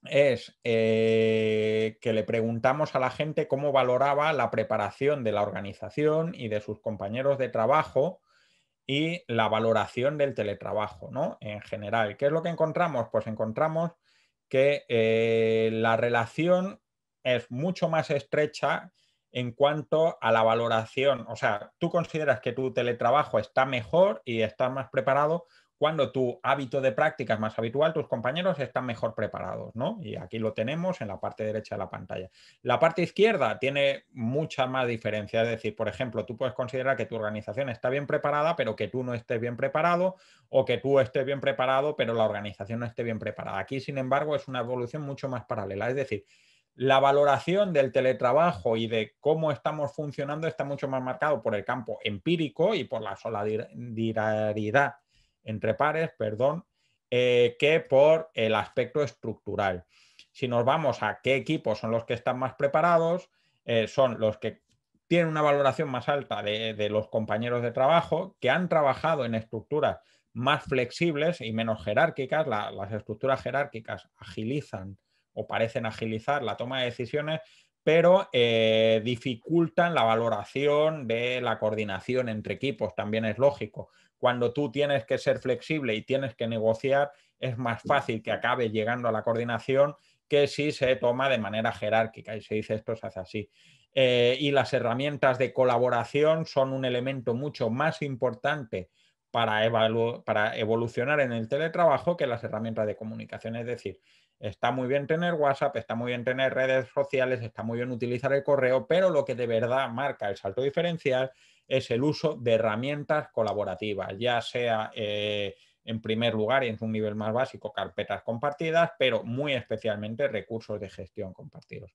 es eh, que le preguntamos a la gente cómo valoraba la preparación de la organización y de sus compañeros de trabajo y la valoración del teletrabajo, ¿no? En general, ¿qué es lo que encontramos? Pues encontramos que eh, la relación es mucho más estrecha en cuanto a la valoración. O sea, tú consideras que tu teletrabajo está mejor y está más preparado, cuando tu hábito de práctica es más habitual, tus compañeros están mejor preparados, ¿no? Y aquí lo tenemos en la parte derecha de la pantalla. La parte izquierda tiene mucha más diferencia, es decir, por ejemplo, tú puedes considerar que tu organización está bien preparada, pero que tú no estés bien preparado, o que tú estés bien preparado, pero la organización no esté bien preparada. Aquí, sin embargo, es una evolución mucho más paralela, es decir, la valoración del teletrabajo y de cómo estamos funcionando está mucho más marcado por el campo empírico y por la solidaridad entre pares, perdón, eh, que por el aspecto estructural. Si nos vamos a qué equipos son los que están más preparados, eh, son los que tienen una valoración más alta de, los compañeros de trabajo, que han trabajado en estructuras más flexibles y menos jerárquicas. las estructuras jerárquicas agilizan o parecen agilizar la toma de decisiones, pero eh, dificultan la valoración de la coordinación entre equipos, también es lógico cuando tú tienes que ser flexible y tienes que negociar, es más fácil que acabe llegando a la coordinación que si se toma de manera jerárquica y se dice esto se hace así. Eh, y las herramientas de colaboración son un elemento mucho más importante para, para evolucionar en el teletrabajo que las herramientas de comunicación. Es decir, está muy bien tener WhatsApp, está muy bien tener redes sociales, está muy bien utilizar el correo, pero lo que de verdad marca el salto diferencial es el uso de herramientas colaborativas, ya sea eh, en primer lugar y en un nivel más básico carpetas compartidas, pero muy especialmente recursos de gestión compartidos.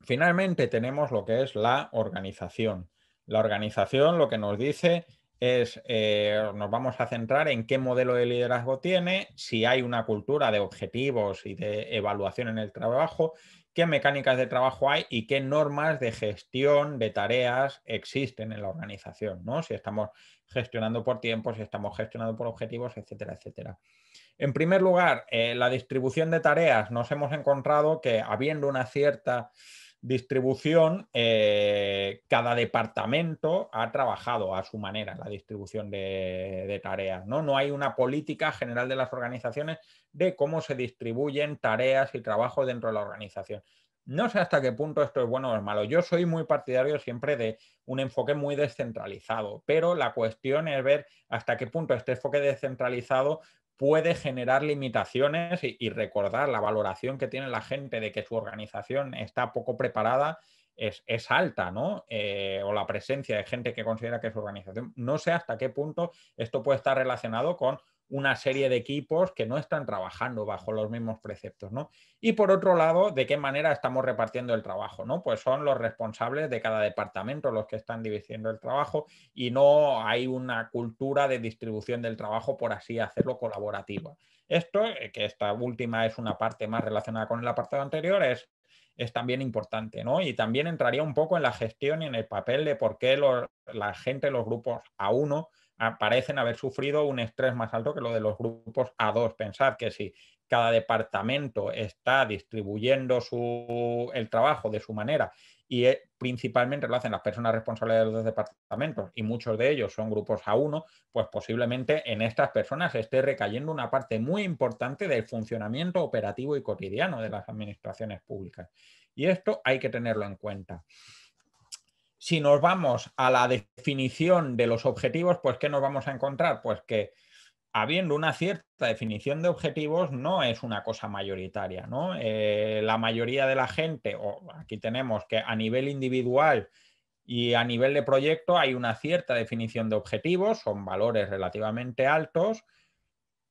Finalmente tenemos lo que es la organización. La organización lo que nos dice es, eh, nos vamos a centrar en qué modelo de liderazgo tiene, si hay una cultura de objetivos y de evaluación en el trabajo qué mecánicas de trabajo hay y qué normas de gestión de tareas existen en la organización, ¿no? Si estamos gestionando por tiempo, si estamos gestionando por objetivos, etcétera, etcétera. En primer lugar, eh, la distribución de tareas. Nos hemos encontrado que habiendo una cierta distribución, eh, cada departamento ha trabajado a su manera la distribución de, tareas. ¿no? no hay una política general de las organizaciones de cómo se distribuyen tareas y trabajo dentro de la organización. No sé hasta qué punto esto es bueno o es malo. Yo soy muy partidario siempre de un enfoque muy descentralizado, pero la cuestión es ver hasta qué punto este enfoque descentralizado puede generar limitaciones y, recordar la valoración que tiene la gente de que su organización está poco preparada es, alta, ¿no? Eh, o la presencia de gente que considera que su organización. No sé hasta qué punto esto puede estar relacionado con una serie de equipos que no están trabajando bajo los mismos preceptos, ¿no? Y por otro lado, de qué manera estamos repartiendo el trabajo, ¿no? Pues son los responsables de cada departamento los que están dividiendo el trabajo y no hay una cultura de distribución del trabajo, por así hacerlo, colaborativa. Esto, eh, que esta última es una parte más relacionada con el apartado anterior, es es también importante, ¿no? Y también entraría un poco en la gestión y en el papel de por qué la gente, los grupos A1 parecen haber sufrido un estrés más alto que lo de los grupos A2. Pensad que si cada departamento está distribuyendo su, el trabajo de su manera y eh, principalmente lo hacen las personas responsables de los departamentos y muchos de ellos son grupos A1, pues posiblemente en estas personas esté recayendo una parte muy importante del funcionamiento operativo y cotidiano de las administraciones públicas. Y esto hay que tenerlo en cuenta si nos vamos a la definición de los objetivos, pues ¿qué nos vamos a encontrar? Pues que habiendo una cierta definición de objetivos no es una cosa mayoritaria, ¿no? Eh, la mayoría de la gente, o aquí tenemos que a nivel individual y a nivel de proyecto hay una cierta definición de objetivos, son valores relativamente altos.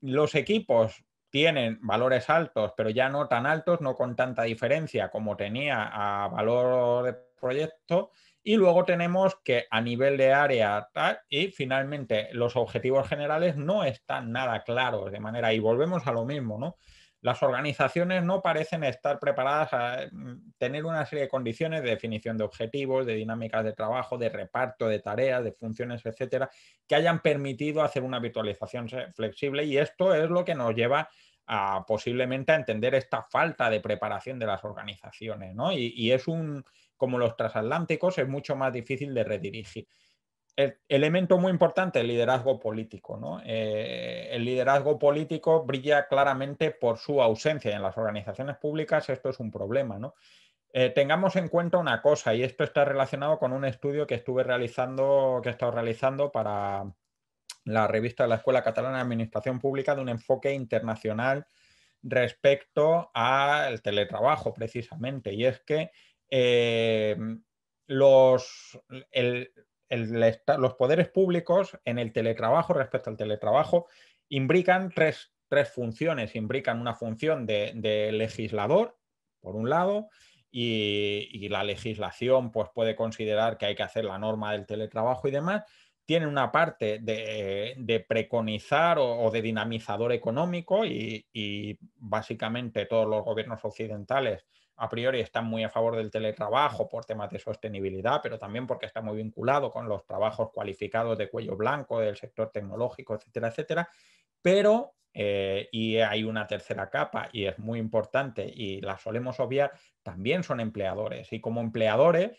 Los equipos tienen valores altos, pero ya no tan altos, no con tanta diferencia como tenía a valor de proyecto y luego tenemos que a nivel de área y finalmente los objetivos generales no están nada claros de manera, y volvemos a lo mismo, ¿no? Las organizaciones no parecen estar preparadas a mm, tener una serie de condiciones de definición de objetivos, de dinámicas de trabajo, de reparto de tareas, de funciones, etcétera, que hayan permitido hacer una virtualización flexible y esto es lo que nos lleva a posiblemente a entender esta falta de preparación de las organizaciones, ¿no? y es un como los transatlánticos, es mucho más difícil de redirigir. El elemento muy importante, el liderazgo político. ¿no? Eh, el liderazgo político brilla claramente por su ausencia en las organizaciones públicas. Esto es un problema. ¿no? Eh, tengamos en cuenta una cosa, y esto está relacionado con un estudio que estuve realizando, que he estado realizando para la revista de la Escuela Catalana de Administración Pública de un enfoque internacional respecto al teletrabajo, precisamente. Y es que Em, los, los poderes públicos en el teletrabajo, respecto al teletrabajo, imbrican tres, funciones. Imbrican una función de, legislador, por un lado, y, la legislación pues, puede considerar que hay que hacer la norma del teletrabajo y demás. tiene una parte de, preconizar o, de dinamizador económico y básicamente todos los gobiernos occidentales a priori están muy a favor del teletrabajo por temas de sostenibilidad, pero también porque está muy vinculado con los trabajos cualificados de cuello blanco, del sector tecnológico, etcétera, etcétera. Pero, eh, y hay una tercera capa y es muy importante y la solemos obviar, también son empleadores. Y como empleadores,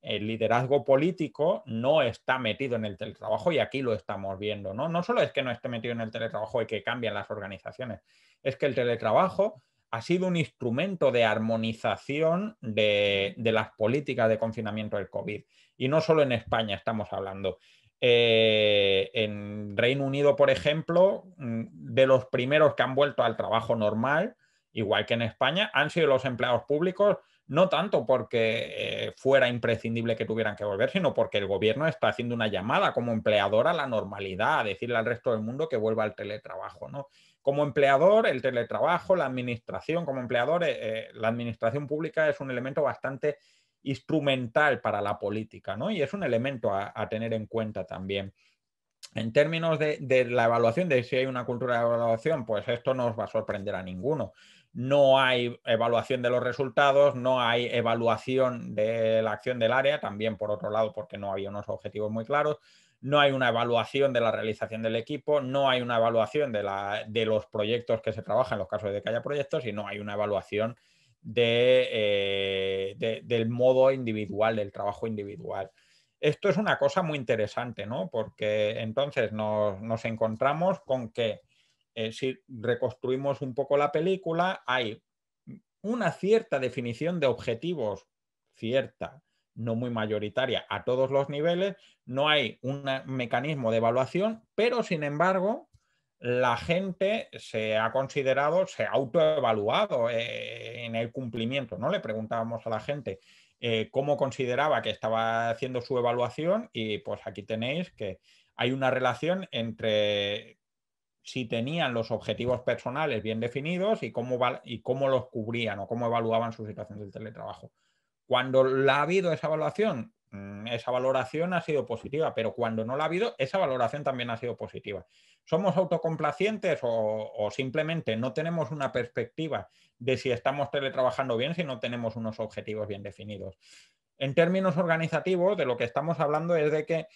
el liderazgo político no está metido en el teletrabajo y aquí lo estamos viendo. No, no solo es que no esté metido en el teletrabajo y que cambian las organizaciones, es que el teletrabajo ha sido un instrumento de armonización de, las políticas de confinamiento del COVID. Y no solo en España estamos hablando. Eh, en Reino Unido, por ejemplo, mm, de los primeros que han vuelto al trabajo normal, igual que en España, han sido los empleados públicos, no tanto porque eh, fuera imprescindible que tuvieran que volver, sino porque el gobierno está haciendo una llamada como empleador a la normalidad, a decirle al resto del mundo que vuelva al teletrabajo, ¿no? como empleador, el teletrabajo, la administración como empleador, eh, eh, la administración pública es un elemento bastante instrumental para la política, ¿no? Y es un elemento a, tener en cuenta también. En términos de, de, la evaluación, de si hay una cultura de evaluación, pues esto no os va a sorprender a ninguno. No hay evaluación de los resultados, no hay evaluación de la acción del área, también por otro lado porque no había unos objetivos muy claros no hay una evaluación de la realización del equipo, no hay una evaluación de, los proyectos que se trabajan en los casos de que haya proyectos y no hay una evaluación eh, del modo individual, del trabajo individual. Esto es una cosa muy interesante, ¿no? Porque entonces nos, encontramos con que eh, si reconstruimos un poco la película, hay una cierta definición de objetivos, cierta, no muy mayoritaria a todos los niveles, no hay un mecanismo de evaluación, pero sin embargo, la gente se ha considerado, se ha autoevaluado eh, en el cumplimiento, ¿no? Le preguntábamos a la gente eh, cómo consideraba que estaba haciendo su evaluación y pues aquí tenéis que hay una relación entre si tenían los objetivos personales bien definidos y cómo, y cómo los cubrían o cómo evaluaban su situación del teletrabajo. Cuando la ha habido esa evaluación, mm, esa valoración ha sido positiva, pero cuando no la ha habido, esa valoración también ha sido positiva. ¿Somos autocomplacientes o, simplemente no tenemos una perspectiva de si estamos teletrabajando bien, si no tenemos unos objetivos bien definidos? En términos organizativos, de lo que estamos hablando es de que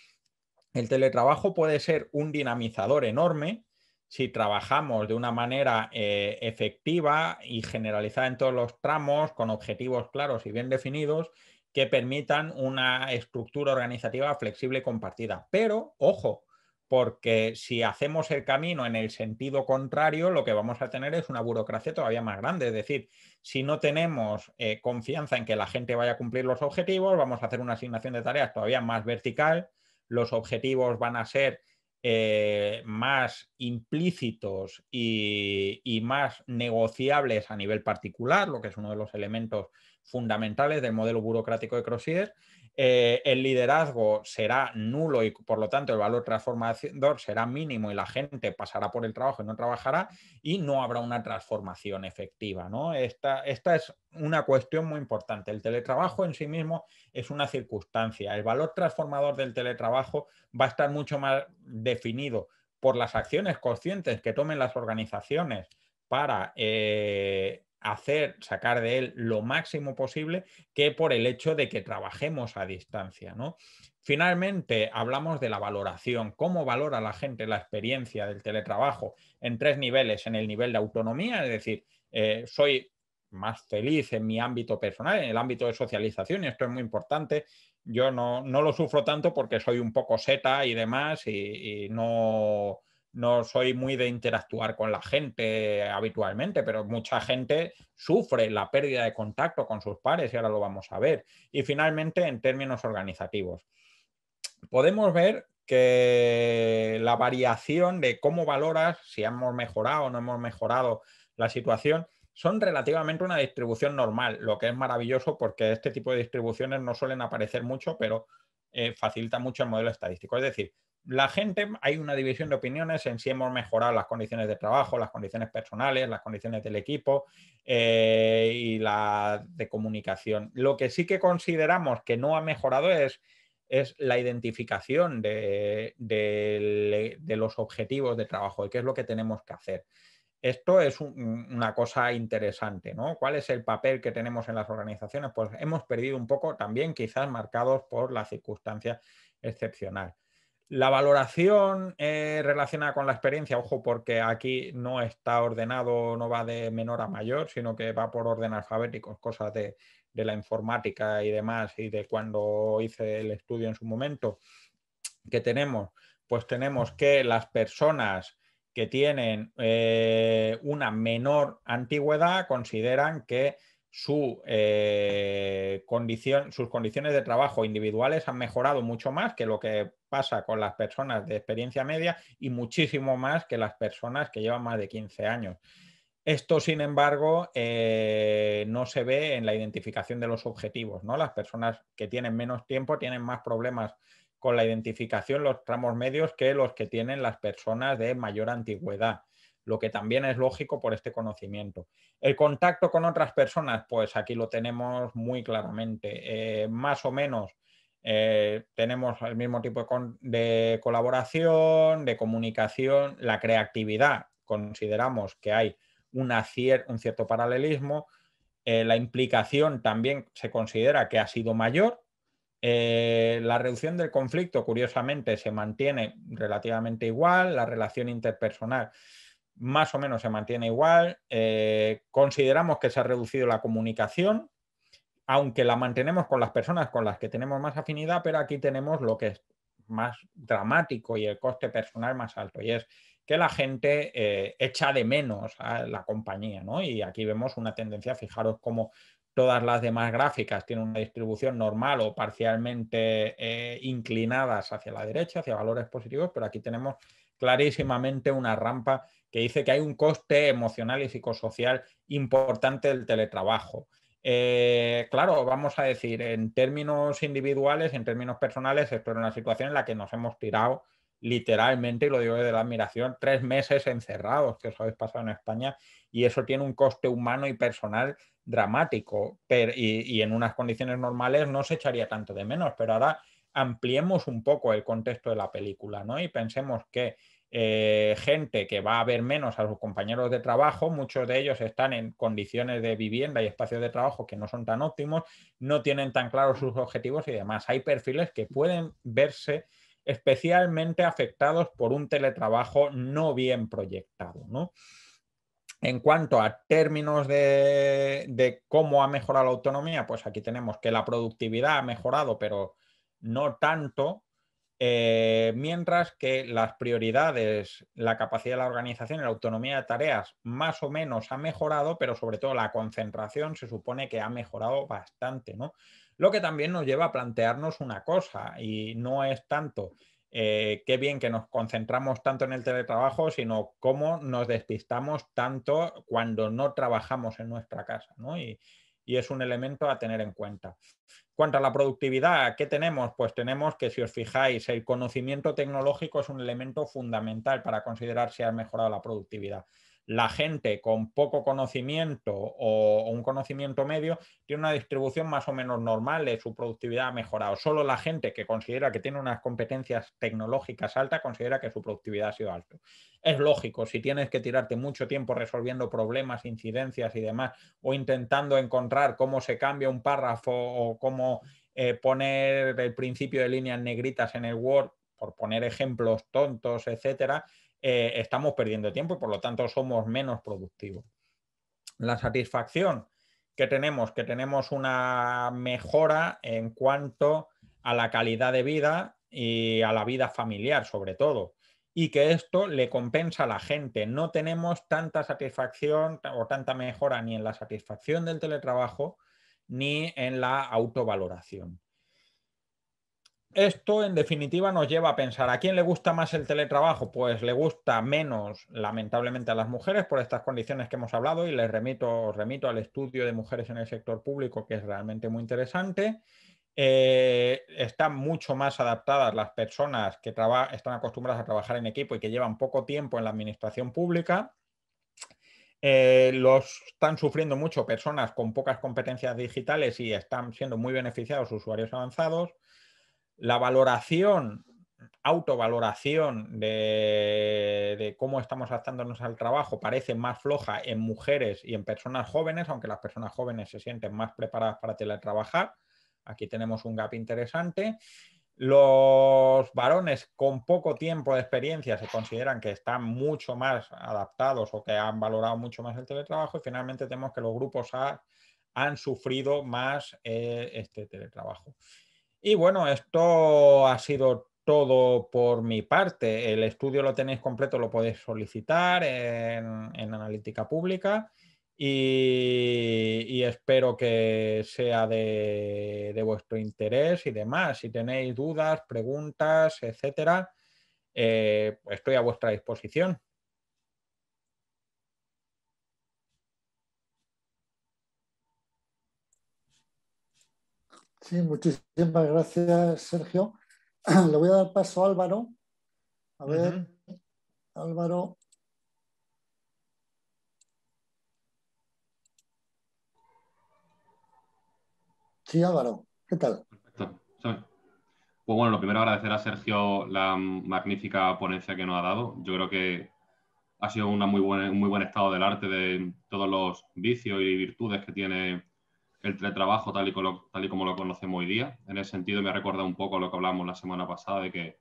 el teletrabajo puede ser un dinamizador enorme si trabajamos de una manera eh, efectiva y generalizada en todos los tramos, con objetivos claros y bien definidos, que permitan una estructura organizativa flexible y compartida. Pero, ojo, porque si hacemos el camino en el sentido contrario, lo que vamos a tener es una burocracia todavía más grande. Es decir, si no tenemos eh, confianza en que la gente vaya a cumplir los objetivos, vamos a hacer una asignación de tareas todavía más vertical, los objetivos van a ser eh, más implícitos y, más negociables a nivel particular, lo que es uno de los elementos fundamentales del modelo burocrático de Crozier, eh, el liderazgo será nulo y por lo tanto el valor transformador será mínimo y la gente pasará por el trabajo y no trabajará y no habrá una transformación efectiva. ¿no? Esta, esta es una cuestión muy importante. El teletrabajo en sí mismo es una circunstancia. El valor transformador del teletrabajo va a estar mucho más definido por las acciones conscientes que tomen las organizaciones para eh, hacer, sacar de él lo máximo posible que por el hecho de que trabajemos a distancia, ¿no? Finalmente, hablamos de la valoración, cómo valora la gente la experiencia del teletrabajo en tres niveles, en el nivel de autonomía, es decir, eh, soy más feliz en mi ámbito personal, en el ámbito de socialización, y esto es muy importante. Yo no, no lo sufro tanto porque soy un poco seta y demás y no, no soy muy de interactuar con la gente habitualmente, pero mucha gente sufre la pérdida de contacto con sus pares y ahora lo vamos a ver. Y finalmente, en términos organizativos, podemos ver que la variación de cómo valoras, si hemos mejorado o no hemos mejorado la situación, son relativamente una distribución normal, lo que es maravilloso porque este tipo de distribuciones no suelen aparecer mucho, pero eh, facilita mucho el modelo estadístico. Es decir, la gente, hay una división de opiniones en si hemos mejorado las condiciones de trabajo, las condiciones personales, las condiciones del equipo eh, y la de comunicación. Lo que sí que consideramos que no ha mejorado es, es la identificación de, los objetivos de trabajo, y qué es lo que tenemos que hacer. Esto es una cosa interesante, ¿no? ¿Cuál es el papel que tenemos en las organizaciones? Pues hemos perdido un poco también, quizás marcados por la circunstancia excepcional. La valoración eh, relacionada con la experiencia, ojo, porque aquí no está ordenado, no va de menor a mayor, sino que va por orden alfabético, cosas de, de la informática y demás, y de cuando hice el estudio en su momento, que tenemos, pues tenemos que las personas que tienen eh, una menor antigüedad consideran que su, eh, condición, sus condiciones de trabajo individuales han mejorado mucho más que lo que pasa con las personas de experiencia media y muchísimo más que las personas que llevan más de 15 años. Esto, sin embargo, eh, no se ve en la identificación de los objetivos. ¿no? Las personas que tienen menos tiempo tienen más problemas con la identificación los tramos medios que los que tienen las personas de mayor antigüedad, lo que también es lógico por este conocimiento. El contacto con otras personas, pues aquí lo tenemos muy claramente. Eh, más o menos eh, tenemos el mismo tipo de, colaboración, de comunicación, la creatividad, consideramos que hay un cierto paralelismo. Eh, la implicación también se considera que ha sido mayor, eh, la reducción del conflicto, curiosamente, se mantiene relativamente igual, la relación interpersonal más o menos se mantiene igual, eh, consideramos que se ha reducido la comunicación, aunque la mantenemos con las personas con las que tenemos más afinidad, pero aquí tenemos lo que es más dramático y el coste personal más alto, y es que la gente eh, echa de menos a la compañía, ¿no? Y aquí vemos una tendencia, fijaros cómo Todas las demás gráficas tienen una distribución normal o parcialmente eh, inclinadas hacia la derecha, hacia valores positivos, pero aquí tenemos clarísimamente una rampa que dice que hay un coste emocional y psicosocial importante del teletrabajo. Eh, claro, vamos a decir, en términos individuales, en términos personales, esto es una situación en la que nos hemos tirado literalmente, y lo digo de la admiración, tres meses encerrados que os habéis pasado en España y eso tiene un coste humano y personal dramático y, en unas condiciones normales no se echaría tanto de menos, pero ahora ampliemos un poco el contexto de la película ¿no? y pensemos que eh, gente que va a ver menos a sus compañeros de trabajo, muchos de ellos están en condiciones de vivienda y espacios de trabajo que no son tan óptimos, no tienen tan claros sus objetivos y demás. Hay perfiles que pueden verse especialmente afectados por un teletrabajo no bien proyectado. ¿no? En cuanto a términos de, cómo ha mejorado la autonomía, pues aquí tenemos que la productividad ha mejorado, pero no tanto, eh, mientras que las prioridades, la capacidad de la organización y la autonomía de tareas más o menos ha mejorado, pero sobre todo la concentración se supone que ha mejorado bastante, ¿no? Lo que también nos lleva a plantearnos una cosa, y no es tanto eh, qué bien que nos concentramos tanto en el teletrabajo, sino cómo nos despistamos tanto cuando no trabajamos en nuestra casa, Y, es un elemento a tener en cuenta. Cuanto a la productividad, ¿qué tenemos? Pues tenemos que, si os fijáis, el conocimiento tecnológico es un elemento fundamental para considerar si ha mejorado la productividad la gente con poco conocimiento o, un conocimiento medio tiene una distribución más o menos normal de eh, su productividad ha mejorado. Solo la gente que considera que tiene unas competencias tecnológicas altas considera que su productividad ha sido alta. Es lógico, si tienes que tirarte mucho tiempo resolviendo problemas, incidencias y demás, o intentando encontrar cómo se cambia un párrafo o cómo eh, poner el principio de líneas negritas en el Word, por poner ejemplos tontos, etcétera, eh, estamos perdiendo tiempo y por lo tanto somos menos productivos. La satisfacción que tenemos, que tenemos una mejora en cuanto a la calidad de vida y a la vida familiar sobre todo y que esto le compensa a la gente. No tenemos tanta satisfacción o tanta mejora ni en la satisfacción del teletrabajo ni en la autovaloración esto en definitiva nos lleva a pensar, ¿a quién le gusta más el teletrabajo? Pues le gusta menos, lamentablemente, a las mujeres por estas condiciones que hemos hablado y les remito, al estudio de mujeres en el sector público, que es realmente muy interesante. Eh, están mucho más adaptadas las personas que están acostumbradas a trabajar en equipo y que llevan poco tiempo en la administración pública. Eh, los están sufriendo mucho personas con pocas competencias digitales y están siendo muy beneficiados usuarios avanzados la valoración, autovaloración de, cómo estamos adaptándonos al trabajo parece más floja en mujeres y en personas jóvenes, aunque las personas jóvenes se sienten más preparadas para teletrabajar. Aquí tenemos un gap interesante. Los varones con poco tiempo de experiencia se consideran que están mucho más adaptados o que han valorado mucho más el teletrabajo y finalmente tenemos que los grupos A han sufrido más eh, este teletrabajo. Y bueno, esto ha sido todo por mi parte. El estudio lo tenéis completo, lo podéis solicitar en, Analítica Pública y, espero que sea de, vuestro interés y demás. Si tenéis dudas, preguntas, etcétera, eh, estoy a vuestra disposición. Sí, muchísimas gracias, Sergio. <clears throat> Le voy a dar paso a Álvaro. A ver, Álvaro. Sí, Álvaro, ¿qué tal? Perfecto. Pues bueno, lo primero agradecer a Sergio la magnífica ponencia que nos ha dado. Yo creo que ha sido una muy un muy buen estado del arte de todos los vicios y virtudes que tiene el teletrabajo tal y, como, lo conocemos hoy día. En ese sentido me recuerda un poco lo que hablamos la semana pasada de que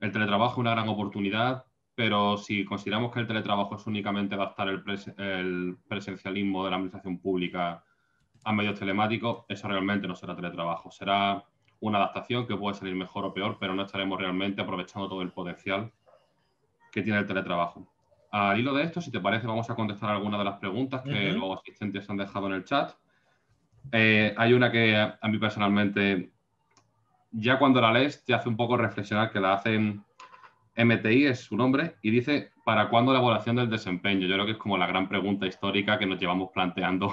el teletrabajo es una gran oportunidad, pero si consideramos que el teletrabajo es únicamente adaptar el, presencialismo de la administración pública a medios telemáticos, eso realmente no será teletrabajo. Será una adaptación que puede salir mejor o peor, pero no estaremos realmente aprovechando todo el potencial que tiene el teletrabajo. Al hilo de esto, si te parece, vamos a contestar algunas de las preguntas que los asistentes han dejado en el chat. Eh, hay una que a, mí personalmente, ya cuando la lees, te hace un poco reflexionar, que la hacen MTI, es su nombre, y dice, ¿para cuándo la evaluación del desempeño? Yo creo que es como la gran pregunta histórica que nos llevamos planteando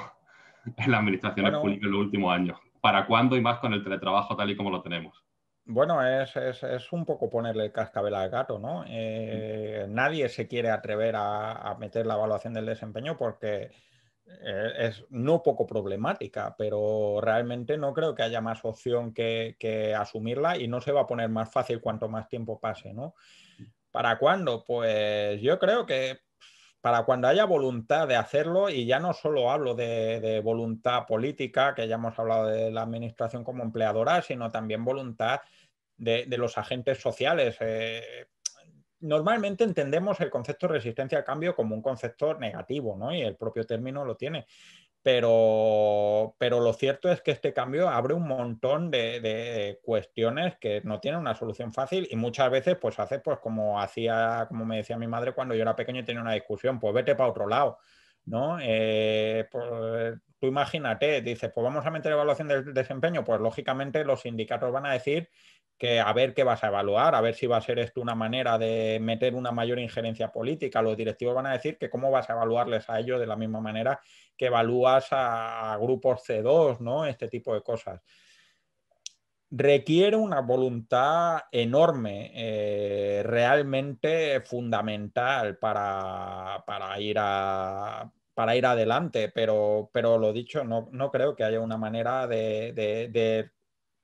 <laughs> en las administraciones pública públicas en los últimos años. ¿Para cuándo y más con el teletrabajo tal y como lo tenemos? Bueno, es, es, un poco ponerle el cascabel al gato, ¿no? Eh, mm. Nadie se quiere atrever a, meter la evaluación del desempeño porque e-, es no poco problemática, pero realmente no creo que haya más opción que, asumirla y no se va a poner más fácil cuanto más tiempo pase, ¿no? ¿Para cuándo? Pues yo creo que para cuando haya voluntad de hacerlo, y ya no solo hablo de, voluntad política, que ya hemos hablado de la administración como empleadora, sino también voluntad de, los agentes sociales. Eh, normalmente entendemos el concepto de resistencia al cambio como un concepto negativo, ¿no? Y el propio término lo tiene. Pero, pero lo cierto es que este cambio abre un montón de, cuestiones que no tienen una solución fácil y muchas veces pues hace pues como hacía, como me decía mi madre cuando yo era pequeño y tenía una discusión, pues vete para otro lado, ¿no? Eh, pues, tú imagínate, dices, pues vamos a meter evaluación del desempeño, pues lógicamente los sindicatos van a decir que a ver qué vas a evaluar, a ver si va a ser esto una manera de meter una mayor injerencia política. Los directivos van a decir que cómo vas a evaluarles a ellos de la misma manera que evalúas a, grupos C2, ¿no? Este tipo de cosas. Requiere una voluntad enorme, eh, realmente fundamental para, ir para ir adelante, pero, pero lo dicho, no, creo que haya una manera de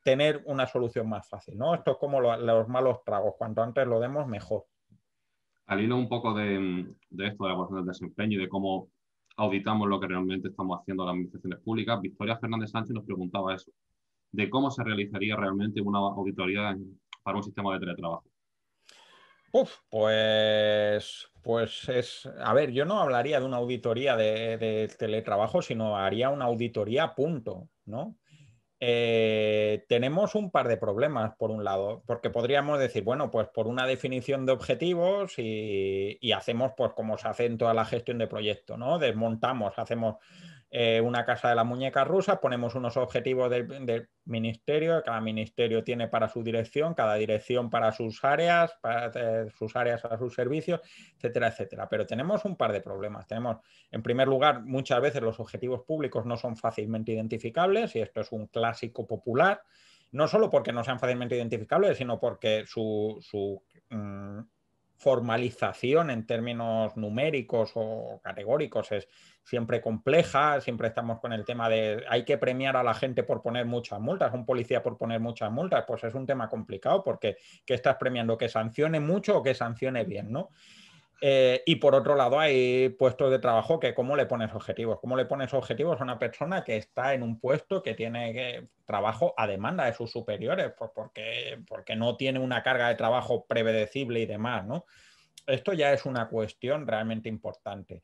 tener una solución más fácil, ¿no? Esto es como los malos tragos, cuanto antes lo demos, mejor. Al hilo un poco de, esto, de la evaluación del desempeño y de cómo auditamos lo que realmente estamos haciendo las administraciones públicas, Victoria Fernández Sánchez nos preguntaba eso, de cómo se realizaría realmente una auditoría para un sistema de teletrabajo. Uf, pues, pues es, a ver, yo no hablaría de una auditoría de, teletrabajo, sino haría una auditoría punto, ¿no? Eh, tenemos un par de problemas, por un lado, porque podríamos decir, bueno, pues por una definición de objetivos y, hacemos pues como se hace en toda la gestión de proyecto, ¿no? Desmontamos, hacemos eh, una casa de la muñeca rusa, ponemos unos objetivos del, ministerio, cada ministerio tiene para su dirección, cada dirección para sus áreas, para sus áreas a sus servicios, etcétera, etcétera. Pero tenemos un par de problemas. Tenemos, en primer lugar, muchas veces los objetivos públicos no son fácilmente identificables y esto es un clásico popular, no solo porque no sean fácilmente identificables, sino porque su... Mm, formalización en términos numéricos o categóricos es, siempre compleja, siempre estamos con el tema de hay que premiar a la gente por poner muchas multas, un policía por poner muchas multas, pues es un tema complicado porque ¿qué estás premiando? ¿Que sancione mucho o que sancione bien? ¿no? Eh, y por otro lado, hay puestos de trabajo que cómo le pones objetivos. ¿Cómo le pones objetivos a una persona que está en un puesto que tiene eh, trabajo a demanda de sus superiores? Pues porque, no tiene una carga de trabajo prevedecible y demás, ¿no? Esto ya es una cuestión realmente importante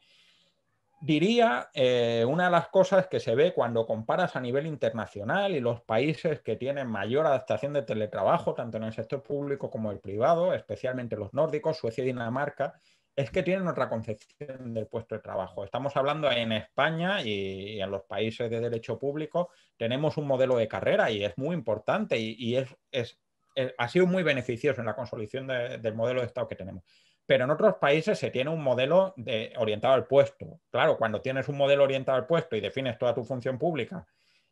diría eh, una de las cosas que se ve cuando comparas a nivel internacional y los países que tienen mayor adaptación de teletrabajo, tanto en el sector público como el privado, especialmente los nórdicos, Suecia y Dinamarca, es que tienen otra concepción del puesto de trabajo. Estamos hablando en España y, en los países de derecho público, tenemos un modelo de carrera y es muy importante y, es, eh, ha sido muy beneficioso en la consolidación del modelo de Estado que tenemos pero en otros países se tiene un modelo de, orientado al puesto. Claro, cuando tienes un modelo orientado al puesto y defines toda tu función pública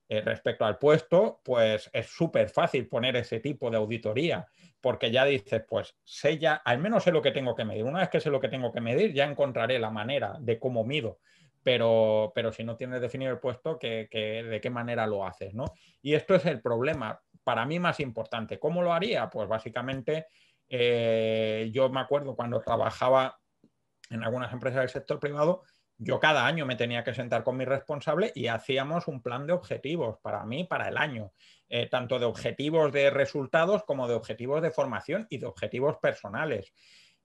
eh, respecto al puesto, pues es súper fácil poner ese tipo de auditoría, porque ya dices, pues sé ya, al menos sé lo que tengo que medir. Una vez que sé lo que tengo que medir, ya encontraré la manera de cómo mido. Pero, pero si no tienes definido el puesto, que, ¿de qué manera lo haces? ¿no? Y esto es el problema para mí más importante. ¿Cómo lo haría? Pues básicamente eh, yo me acuerdo cuando trabajaba en algunas empresas del sector privado, yo cada año me tenía que sentar con mi responsable y hacíamos un plan de objetivos para mí, para el año, eh, tanto de objetivos de resultados como de objetivos de formación y de objetivos personales.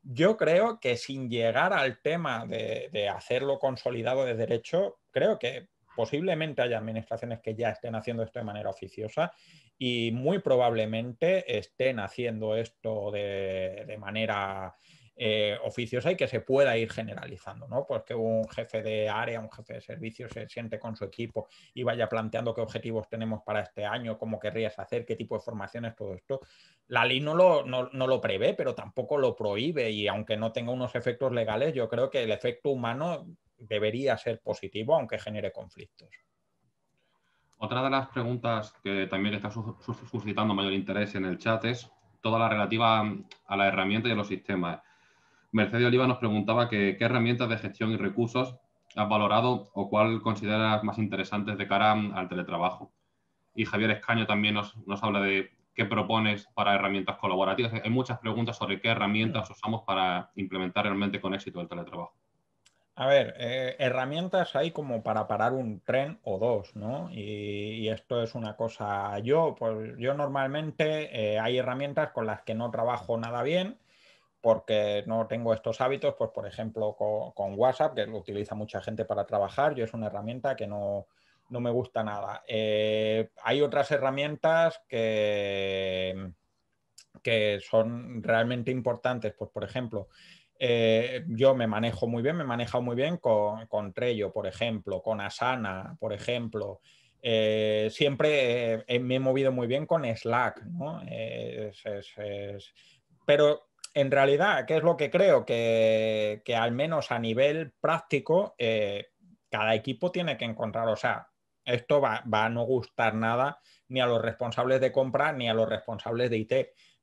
Yo creo que sin llegar al tema de hacerlo consolidado de derecho, creo que Posiblemente haya administraciones que ya estén haciendo esto de manera oficiosa y muy probablemente estén haciendo esto de, manera eh, oficiosa y que se pueda ir generalizando, ¿no? Pues que un jefe de área, un jefe de servicio se siente con su equipo y vaya planteando qué objetivos tenemos para este año, cómo querrías hacer, qué tipo de formaciones, todo esto. La ley no no lo prevé, pero tampoco lo prohíbe y aunque no tenga unos efectos legales, yo creo que el efecto humano debería ser positivo, aunque genere conflictos. Otra de las preguntas que también está suscitando mayor interés en el chat es toda la relativa a la herramienta y a los sistemas. Mercedes Oliva nos preguntaba qué herramientas de gestión y recursos has valorado o cuál consideras más interesantes de cara al teletrabajo. Y Javier Escaño también nos, nos habla de qué propones para herramientas colaborativas. Hay muchas preguntas sobre qué herramientas usamos para implementar realmente con éxito el teletrabajo. A ver, eh, herramientas hay como para parar un tren o dos, ¿no? Y, esto es una cosa, yo, pues yo normalmente eh, hay herramientas con las que no trabajo nada bien porque no tengo estos hábitos, pues por ejemplo con, WhatsApp, que lo utiliza mucha gente para trabajar, yo es una herramienta que no, me gusta nada. Eh, hay otras herramientas que, que son realmente importantes, pues por ejemplo, eh, yo me manejo muy bien, me he manejado muy bien con, con Trello, por ejemplo, con Asana, por ejemplo. Eh, siempre eh, me he movido muy bien con Slack, ¿no? Pero en realidad, ¿qué es lo que creo? Que, al menos a nivel práctico, cada equipo tiene que encontrar, o sea, esto va, a no gustar nada ni a los responsables de compra ni a los responsables de IT,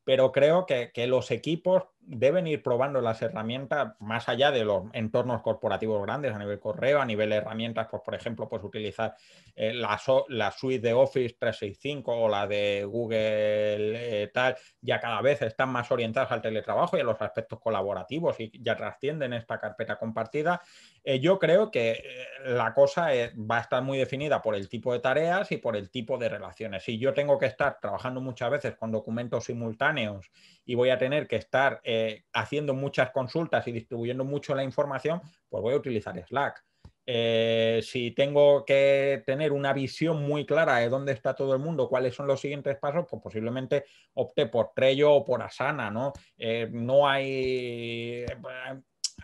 pero creo que, que los equipos deben ir probando las herramientas más allá de los entornos corporativos grandes a nivel correo, a nivel de herramientas, pues, por ejemplo, pues utilizar eh, la, suite de Office 365 o la de Google eh, tal, ya cada vez están más orientadas al teletrabajo y a los aspectos colaborativos y ya trascienden esta carpeta compartida. Eh, yo creo que la cosa va a estar muy definida por el tipo de tareas y por el tipo de relaciones. Si yo tengo que estar trabajando muchas veces con documentos simultáneos, y voy a tener que estar eh, haciendo muchas consultas y distribuyendo mucho la información, pues voy a utilizar Slack. Eh, si tengo que tener una visión muy clara de dónde está todo el mundo, cuáles son los siguientes pasos, pues posiblemente opte por Trello o por Asana, ¿no? Eh, no hay...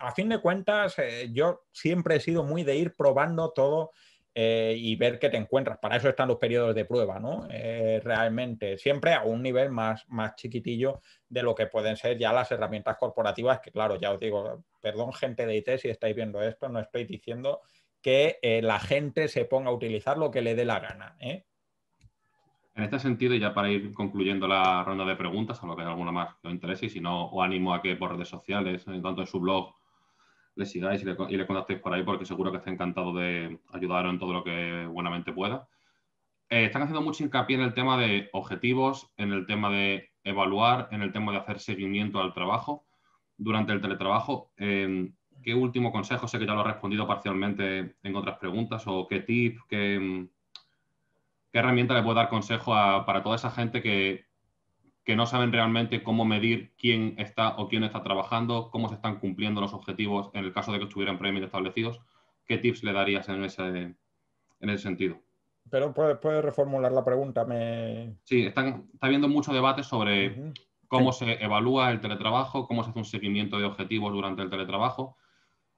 A fin de cuentas, yo siempre he sido muy de ir probando todo eh, y ver qué te encuentras. Para eso están los periodos de prueba, ¿no? Eh, realmente, siempre a un nivel más, más chiquitillo de lo que pueden ser ya las herramientas corporativas, que claro, ya os digo, perdón gente de IT si estáis viendo esto, no estoy diciendo que eh, la gente se ponga a utilizar lo que le dé la gana. En este sentido, ya para ir concluyendo la ronda de preguntas, a lo que alguna más que os interese, y si no, os animo a que por redes sociales, en tanto en su blog le sigáis y le, contactéis por ahí porque seguro que está encantado de ayudaros en todo lo que buenamente pueda. Eh, están haciendo mucho hincapié en el tema de objetivos, en el tema de evaluar, en el tema de hacer seguimiento al trabajo durante el teletrabajo. Em, ¿Qué último consejo? Sé que ya lo has respondido parcialmente en otras preguntas o qué tip, qué, qué herramienta le puedo dar consejo a, para toda esa gente que que no saben realmente cómo medir quién está o quién está trabajando, cómo se están cumpliendo los objetivos en el caso de que estuvieran previamente establecidos. ¿Qué tips le darías en ese, en ese sentido? Pero puedes reformular la pregunta. Sí, están, está habiendo mucho debate sobre cómo se evalúa el teletrabajo, cómo se hace un seguimiento de objetivos durante el teletrabajo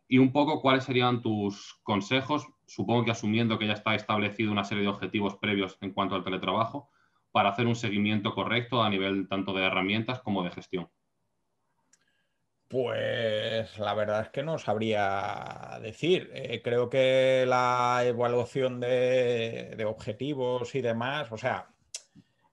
y un poco cuáles serían tus consejos, supongo que asumiendo que ya está establecido una serie de objetivos previos en cuanto al teletrabajo, para hacer un seguimiento correcto a nivel tanto de herramientas como de gestión? Pues la verdad es que no sabría decir. Eh, creo que la evaluación de, objetivos y demás, o sea,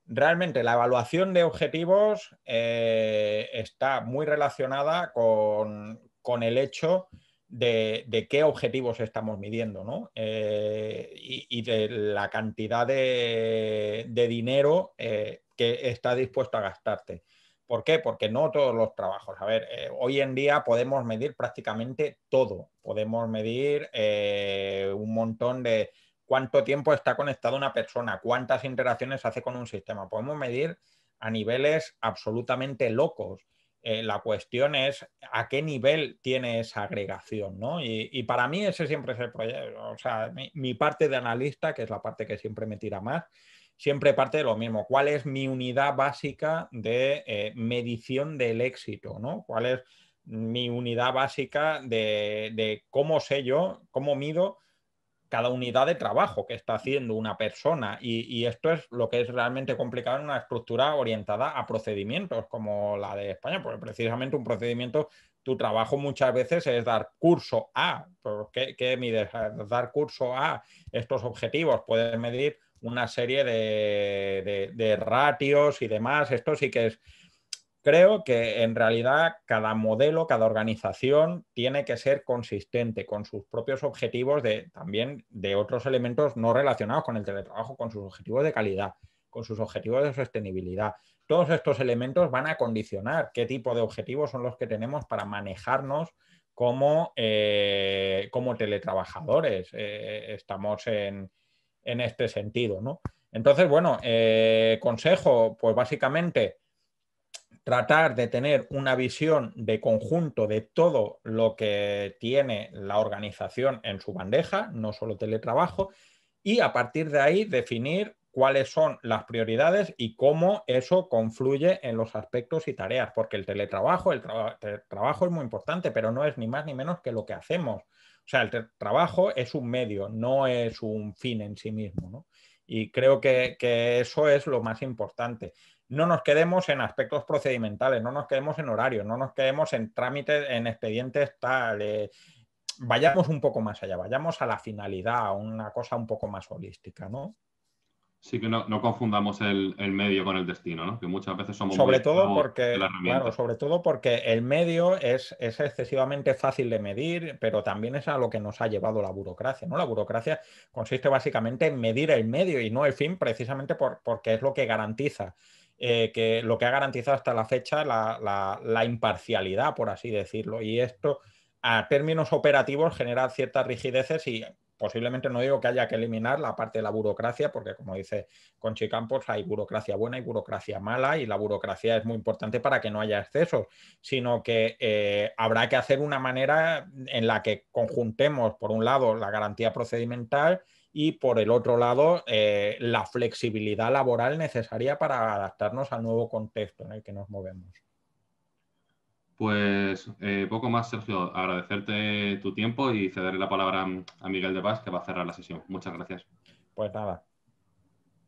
realmente la evaluación de objetivos eh, está muy relacionada con, con el hecho de, qué objetivos estamos midiendo ¿no? Eh, y, de la cantidad de, dinero eh, que está dispuesto a gastarte. ¿Por qué? Porque no todos los trabajos. A ver, eh, hoy en día podemos medir prácticamente todo. Podemos medir un montón de cuánto tiempo está conectada una persona, cuántas interacciones hace con un sistema. Podemos medir a niveles absolutamente locos. Eh, la cuestión es a qué nivel tiene esa agregación, ¿no? Y, para mí ese siempre es el proyecto, o sea, mi, parte de analista, que es la parte que siempre me tira más, siempre parte de lo mismo. ¿Cuál es mi unidad básica de eh, medición del éxito, ¿no? ¿Cuál es mi unidad básica de, de cómo sé yo, cómo mido cada unidad de trabajo que está haciendo una persona. Y, esto es lo que es realmente complicado en una estructura orientada a procedimientos como la de España, porque precisamente un procedimiento, tu trabajo muchas veces es dar curso a, pues, ¿qué, qué Dar curso a estos objetivos, puedes medir una serie de ratios y demás, esto sí que es Creo que en realidad cada modelo, cada organización tiene que ser consistente con sus propios objetivos de también de otros elementos no relacionados con el teletrabajo, con sus objetivos de calidad, con sus objetivos de sostenibilidad. Todos estos elementos van a condicionar qué tipo de objetivos son los que tenemos para manejarnos como, eh, como teletrabajadores. Eh, estamos en, este sentido, ¿no? Entonces, bueno, eh, consejo, pues básicamente tratar de tener una visión de conjunto de todo lo que tiene la organización en su bandeja, no solo teletrabajo, y a partir de ahí definir cuáles son las prioridades y cómo eso confluye en los aspectos y tareas, porque el teletrabajo, el, trabajo es muy importante, pero no es ni más ni menos que lo que hacemos. O sea, el trabajo es un medio, no es un fin en sí mismo, ¿no? Y creo que, eso es lo más importante no nos quedemos en aspectos procedimentales, no nos quedemos en horarios, no nos quedemos en trámites, en expedientes tal. Eh, vayamos un poco más allá, vayamos a la finalidad, a una cosa un poco más holística, ¿no? Sí, que no, confundamos el, medio con el destino, ¿no? Que muchas veces somos... Sobre todo porque, sobre todo porque el medio es, excesivamente fácil de medir, pero también es a lo que nos ha llevado la burocracia, ¿no? La burocracia consiste básicamente en medir el medio y no el fin, precisamente porque es lo que garantiza eh, que lo que ha garantizado hasta la fecha la, la, imparcialidad, por así decirlo. Y esto a términos operativos genera ciertas rigideces y posiblemente no digo que haya que eliminar la parte de la burocracia, porque como dice Conchi Campos, hay burocracia buena y burocracia mala, y la burocracia es muy importante para que no haya excesos, sino que eh, habrá que hacer una manera en la que conjuntemos, por un lado, la garantía procedimental, y por el otro lado, eh, la flexibilidad laboral necesaria para adaptarnos al nuevo contexto en el que nos movemos. Pues eh, poco más, Sergio. Agradecerte tu tiempo y cederé la palabra a Miguel de Paz, que va a cerrar la sesión. Muchas gracias. Pues nada.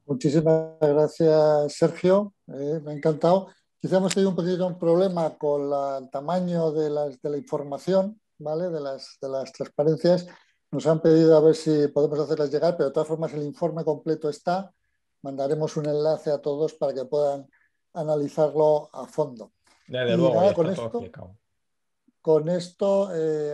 Muchísimas gracias, Sergio. Eh, me ha encantado. quizás hemos tenido un poquito problema con el tamaño de, la información, ¿vale? De las, de las transparencias. Nos han pedido a ver si podemos hacerlas llegar, pero de todas formas el informe completo está. Mandaremos un enlace a todos para que puedan analizarlo a fondo. con, esto, con, eh, esto,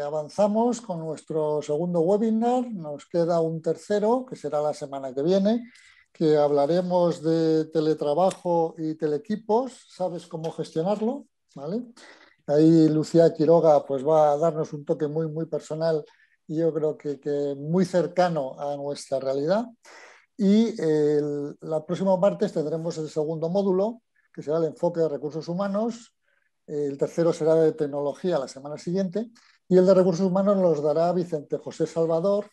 avanzamos con nuestro segundo webinar. Nos queda un tercero, que será la semana que viene, que hablaremos de teletrabajo y telequipos. ¿Sabes cómo gestionarlo? ¿Vale? Ahí Lucía Quiroga pues, va a darnos un toque muy, muy personal yo creo que, muy cercano a nuestra realidad. Y el, la próxima parte tendremos el segundo módulo, que será el enfoque de recursos humanos. El tercero será de tecnología la semana siguiente. Y el de recursos humanos los dará Vicente José Salvador,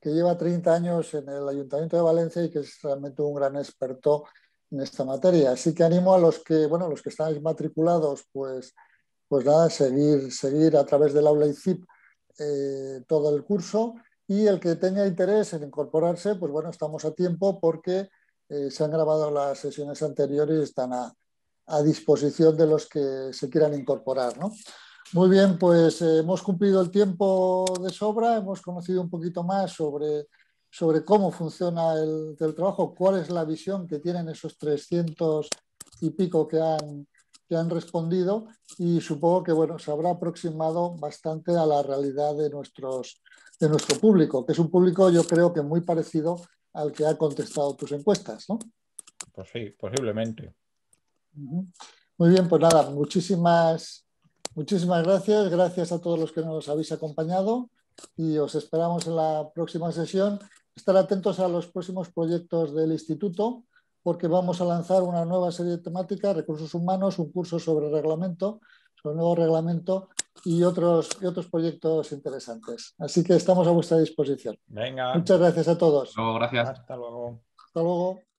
que lleva 30 años en el Ayuntamiento de Valencia y que es realmente un gran experto en esta materia. Así que animo a los que, bueno, los que estáis matriculados, pues, pues nada, seguir, seguir a través del aula ICIP eh, todo el curso y el que tenga interés en incorporarse, pues bueno, estamos a tiempo porque eh, se han grabado las sesiones anteriores y están a, disposición de los que se quieran incorporar. Muy bien, pues eh, hemos cumplido el tiempo de sobra, hemos conocido un poquito más sobre, sobre cómo funciona el, el trabajo, cuál es la visión que tienen esos 300 y pico que han que han respondido y supongo que bueno, se habrá aproximado bastante a la realidad de, nuestros, de nuestro público, que es un público yo creo que muy parecido al que ha contestado tus encuestas, ¿no? Pues sí, posiblemente. Muy bien, pues nada, muchísimas, muchísimas gracias. Gracias a todos los que nos habéis acompañado y os esperamos en la próxima sesión. Estar atentos a los próximos proyectos del instituto porque vamos a lanzar una nueva serie de temáticas, recursos humanos, un curso sobre reglamento, sobre nuevo reglamento y otros, y otros proyectos interesantes. Así que estamos a vuestra disposición. Venga. Muchas gracias a todos. gracias. Hasta luego. Hasta luego.